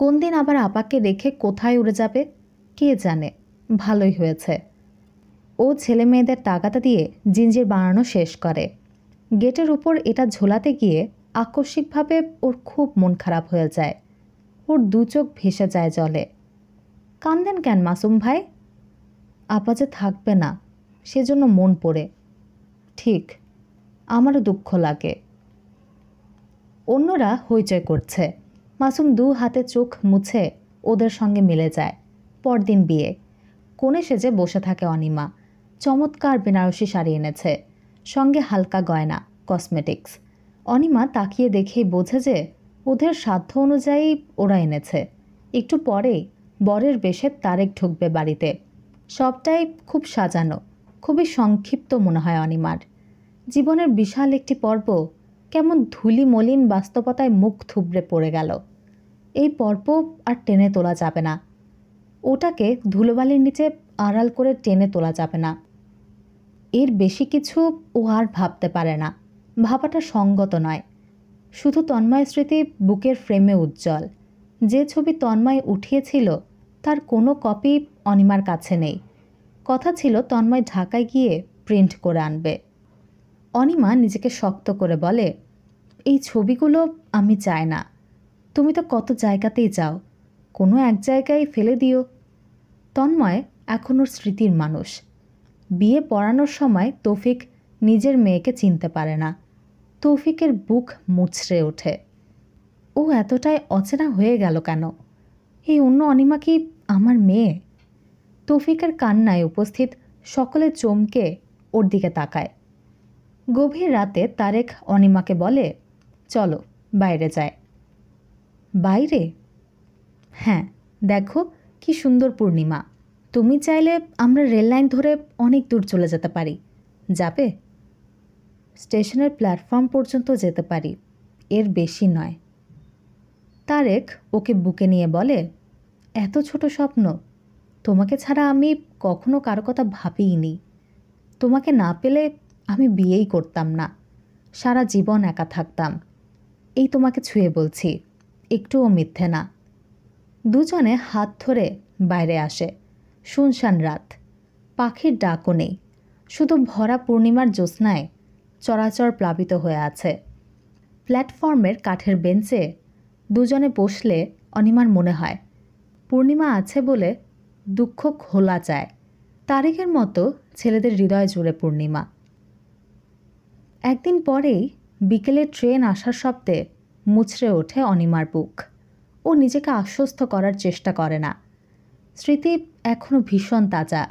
কোন দিন আবার আপাকে রেখে কোথায় উড়ে যাবে কে জানে ভালোই হয়েছে ও ছেলে মেয়েদের তাগাতা দিয়ে জিঞ্জির বানানো শেষ করে গেটের উপর এটা ঝোলাতে গিয়ে আকস্মিকভাবে ওর খুব মন খারাপ হয়ে যায় ওর দু চোখ ভেসে যায় জলে কান্দেন কেন মাসুম ভাই আপা যে থাকবে না সেজন্য মন পড়ে ঠিক আমারও দুঃখ লাগে অন্যরা হইচয় করছে মাসুম দু হাতে চোখ মুছে ওদের সঙ্গে মিলে যায় পরদিন বিয়ে কোণে সেজে বসে থাকে অনিমা চমৎকার বেনারসি শাড়ি এনেছে সঙ্গে হালকা গয়না কসমেটিক্স অনিমা তাকিয়ে দেখেই বোঝে যে ওদের সাধ্য অনুযায়ী ওরা এনেছে একটু পরেই বরের বেশে তারেক ঢুকবে বাড়িতে সবটাই খুব সাজানো খুবই সংক্ষিপ্ত মনে হয় অনিমার জীবনের বিশাল একটি পর্ব কেমন ধুলি মলিন বাস্তবতায় মুখ থুবড়ে পড়ে গেল এই পর্ব আর টেনে তোলা যাবে না ওটাকে ধুলোবালির নিচে আড়াল করে টেনে তোলা যাবে না এর বেশি কিছু ও আর ভাবতে পারে না ভাবাটা সঙ্গত নয় শুধু তন্ময় স্মৃতি বুকের ফ্রেমে উজ্জ্বল যে ছবি তন্ময় উঠিয়েছিল তার কোনো কপি অনিমার কাছে নেই কথা ছিল তন্ময় ঢাকায় গিয়ে প্রিন্ট করে আনবে অনিমা নিজেকে শক্ত করে বলে এই ছবিগুলো আমি চাই না তুমি তো কত জায়গাতেই যাও কোনো এক জায়গায় ফেলে দিও তন্ময় এখনও স্মৃতির মানুষ বিয়ে পড়ানোর সময় তৌফিক নিজের মেয়েকে চিনতে পারে না তৌফিকের বুক মুছড়ে ওঠে ও এতটাই অচেনা হয়ে গেল কেন এই অন্য অনিমা কি আমার মেয়ে তৌফিকের কান্নায় উপস্থিত সকলে চমকে ওর দিকে তাকায় গভীর রাতে তারেক অনিমাকে বলে চলো বাইরে যায় বাইরে হ্যাঁ দেখো কি সুন্দর পূর্ণিমা তুমি চাইলে আমরা রেল লাইন ধরে অনেক দূর চলে যেতে পারি যাবে স্টেশনের প্ল্যাটফর্ম পর্যন্ত যেতে পারি এর বেশি নয় তারেক ওকে বুকে নিয়ে বলে এত ছোট স্বপ্ন তোমাকে ছাড়া আমি কখনো কারো কথা ভাবিই নি তোমাকে না পেলে আমি বিয়েই করতাম না সারা জীবন একা থাকতাম এই তোমাকে ছুঁয়ে বলছি একটুও মিথ্যে না দুজনে হাত ধরে বাইরে আসে শুনশান রাত পাখির ডাকও নেই শুধু ভরা পূর্ণিমার জ্যোৎস্নায় চরাচর প্লাবিত হয়ে আছে প্ল্যাটফর্মের কাঠের বেঞ্চে দুজনে বসলে অনিমার মনে হয় পূর্ণিমা আছে বলে দুঃখ খোলা যায় তারিখের মতো ছেলেদের হৃদয় জুড়ে পূর্ণিমা একদিন পরেই বিকেলে ট্রেন আসার শব্দে মুচড়ে ওঠে অনিমার বুক ও নিজেকে আশ্বস্ত করার চেষ্টা করে না স্মৃতি এখনও ভীষণ তাজা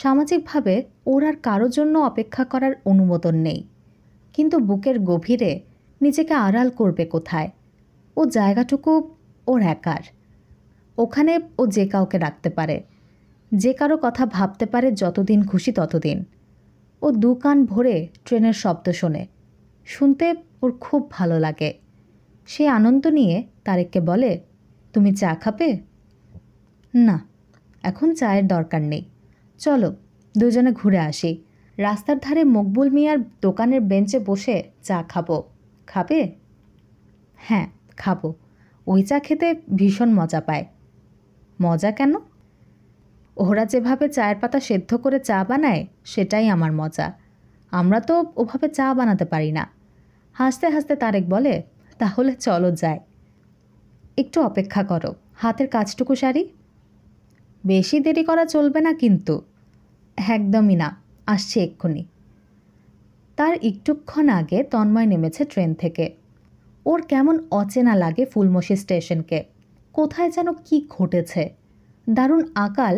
সামাজিকভাবে ওর আর কারোর জন্য অপেক্ষা করার অনুমোদন নেই কিন্তু বুকের গভীরে নিজেকে আড়াল করবে কোথায় ও জায়গাটুকু ওর একার ওখানে ও যে কাউকে রাখতে পারে যে কারো কথা ভাবতে পারে যতদিন খুশি ততদিন ও দু কান ভরে ট্রেনের শব্দ শোনে শুনতে ওর খুব ভালো লাগে সে আনন্দ নিয়ে তারেককে বলে তুমি চা খাবে না এখন চায়ের দরকার নেই চলো দুজনে ঘুরে আসি রাস্তার ধারে মকবুল মিয়ার দোকানের বেঞ্চে বসে চা খাবো খাবে হ্যাঁ খাবো ওই চা খেতে ভীষণ মজা পায় মজা কেন ওরা যেভাবে চায়ের পাতা সেদ্ধ করে চা বানায় সেটাই আমার মজা আমরা তো ওভাবে চা বানাতে পারি না হাসতে হাসতে তারেক বলে তাহলে চলো যাই একটু অপেক্ষা করো হাতের কাজটুকু সারি বেশি দেরি করা চলবে না কিন্তু একদমই না আসছে এক্ষুনি তার একটুক্ষণ আগে তন্ময় নেমেছে ট্রেন থেকে ওর কেমন অচেনা লাগে ফুলমসি স্টেশনকে কোথায় যেন কি ঘটেছে দারুণ আকাল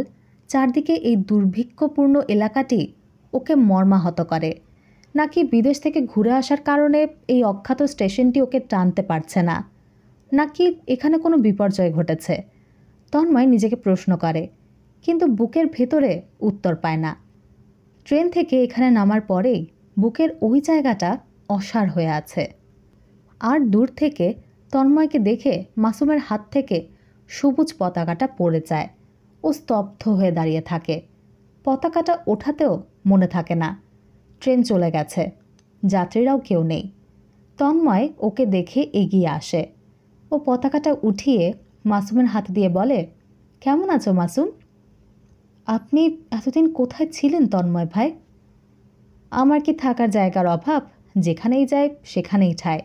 চারদিকে এই দুর্ভিক্ষপূর্ণ এলাকাটি ওকে মর্মাহত করে নাকি বিদেশ থেকে ঘুরে আসার কারণে এই অখ্যাত স্টেশনটি ওকে টানতে পারছে না নাকি এখানে কোনো বিপর্যয় ঘটেছে তন্ময় নিজেকে প্রশ্ন করে কিন্তু বুকের ভেতরে উত্তর পায় না ট্রেন থেকে এখানে নামার পরেই বুকের ওই জায়গাটা অসার হয়ে আছে আর দূর থেকে তন্ময়কে দেখে মাসুমের হাত থেকে সবুজ পতাকাটা পড়ে যায় ও স্তব্ধ হয়ে দাঁড়িয়ে থাকে পতাকাটা ওঠাতেও মনে থাকে না ট্রেন চলে গেছে যাত্রীরাও কেউ নেই তন্ময় ওকে দেখে এগিয়ে আসে ও পতাকাটা উঠিয়ে মাসুমের হাত দিয়ে বলে কেমন আছো মাসুম আপনি এতদিন কোথায় ছিলেন তন্ময় ভাই আমার কি থাকার জায়গার অভাব যেখানেই যায় সেখানেই ঠায়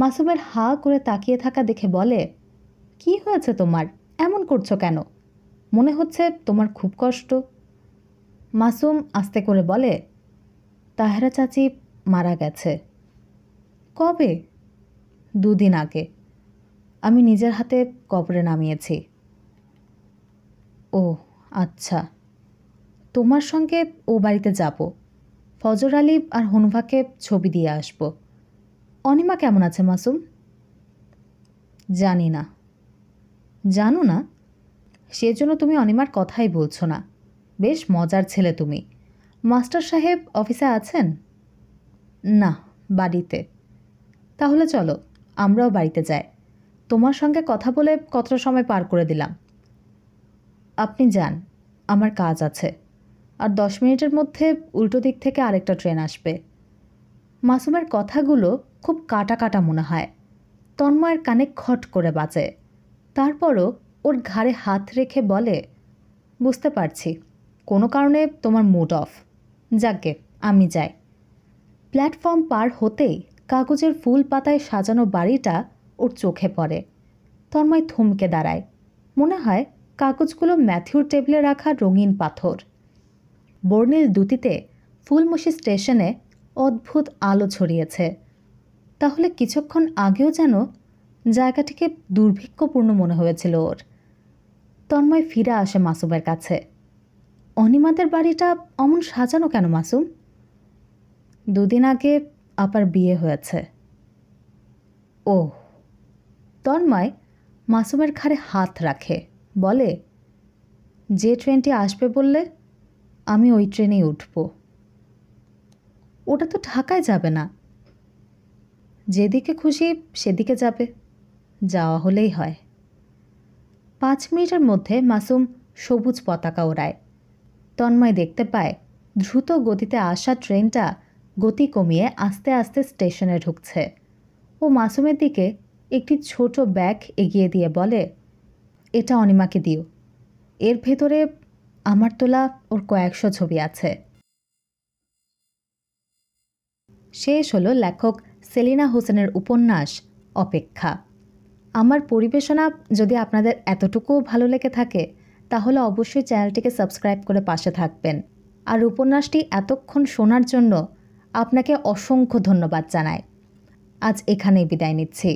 মাসুমের হা করে তাকিয়ে থাকা দেখে বলে কি হয়েছে তোমার এমন করছো কেন মনে হচ্ছে তোমার খুব কষ্ট মাসুম আস্তে করে বলে তাহেরা চাচি মারা গেছে কবে দুদিন আগে আমি নিজের হাতে কবরে নামিয়েছি ও আচ্ছা তোমার সঙ্গে ও বাড়িতে যাব ফজর আলী আর হনুভাকে ছবি দিয়ে আসব অনিমা কেমন আছে মাসুম জানি না জানো না সেজন্য তুমি অনিমার কথাই বলছো না বেশ মজার ছেলে তুমি মাস্টার সাহেব অফিসে আছেন না বাড়িতে তাহলে চলো আমরাও বাড়িতে যাই তোমার সঙ্গে কথা বলে কতটা সময় পার করে দিলাম আপনি যান আমার কাজ আছে আর দশ মিনিটের মধ্যে উল্টো দিক থেকে আরেকটা ট্রেন আসবে মাসুমের কথাগুলো খুব কাটা কাটা মনে হয় তন্ময়ের কানে খট করে বাজে তারপরও ওর ঘাড়ে হাত রেখে বলে বুঝতে পারছি কোনো কারণে তোমার মুড অফ যাকে আমি যাই প্ল্যাটফর্ম পার হতেই কাগজের ফুল পাতায় সাজানো বাড়িটা ওর চোখে পড়ে তন্ময় থমকে দাঁড়ায় মনে হয় কাগজগুলো ম্যাথিউর টেবিলে রাখা রঙিন পাথর বর্ণিল দুটিতে ফুলমসি স্টেশনে অদ্ভুত আলো ছড়িয়েছে তাহলে কিছুক্ষণ আগেও যেন জায়গাটিকে দুর্ভিক্ষপূর্ণ মনে হয়েছিল ওর তন্ময় ফিরে আসে মাসুমের কাছে অনিমাদের বাড়িটা অমন সাজানো কেন মাসুম দুদিন আগে আপার বিয়ে হয়েছে ও তন্ময় মাসুমের ঘাড়ে হাত রাখে বলে যে ট্রেনটি আসবে বললে আমি ওই ট্রেনেই উঠব ওটা তো ঢাকায় যাবে না যেদিকে খুশি সেদিকে যাবে যাওয়া হলেই হয় পাঁচ মিনিটের মধ্যে মাসুম সবুজ পতাকা ওড়ায় তন্ময় দেখতে পায় দ্রুত গতিতে আসা ট্রেনটা গতি কমিয়ে আস্তে আস্তে স্টেশনে ঢুকছে ও মাসুমের দিকে একটি ছোট ব্যাগ এগিয়ে দিয়ে বলে এটা অনিমাকে দিও এর ভেতরে আমার তোলা ওর কয়েকশো ছবি আছে শেষ হলো লেখক সেলিনা হোসেনের উপন্যাস অপেক্ষা আমার পরিবেশনা যদি আপনাদের এতটুকুও ভালো লেগে থাকে তাহলে অবশ্যই চ্যানেলটিকে সাবস্ক্রাইব করে পাশে থাকবেন আর উপন্যাসটি এতক্ষণ শোনার জন্য আপনাকে অসংখ্য ধন্যবাদ জানাই আজ এখানেই বিদায় নিচ্ছি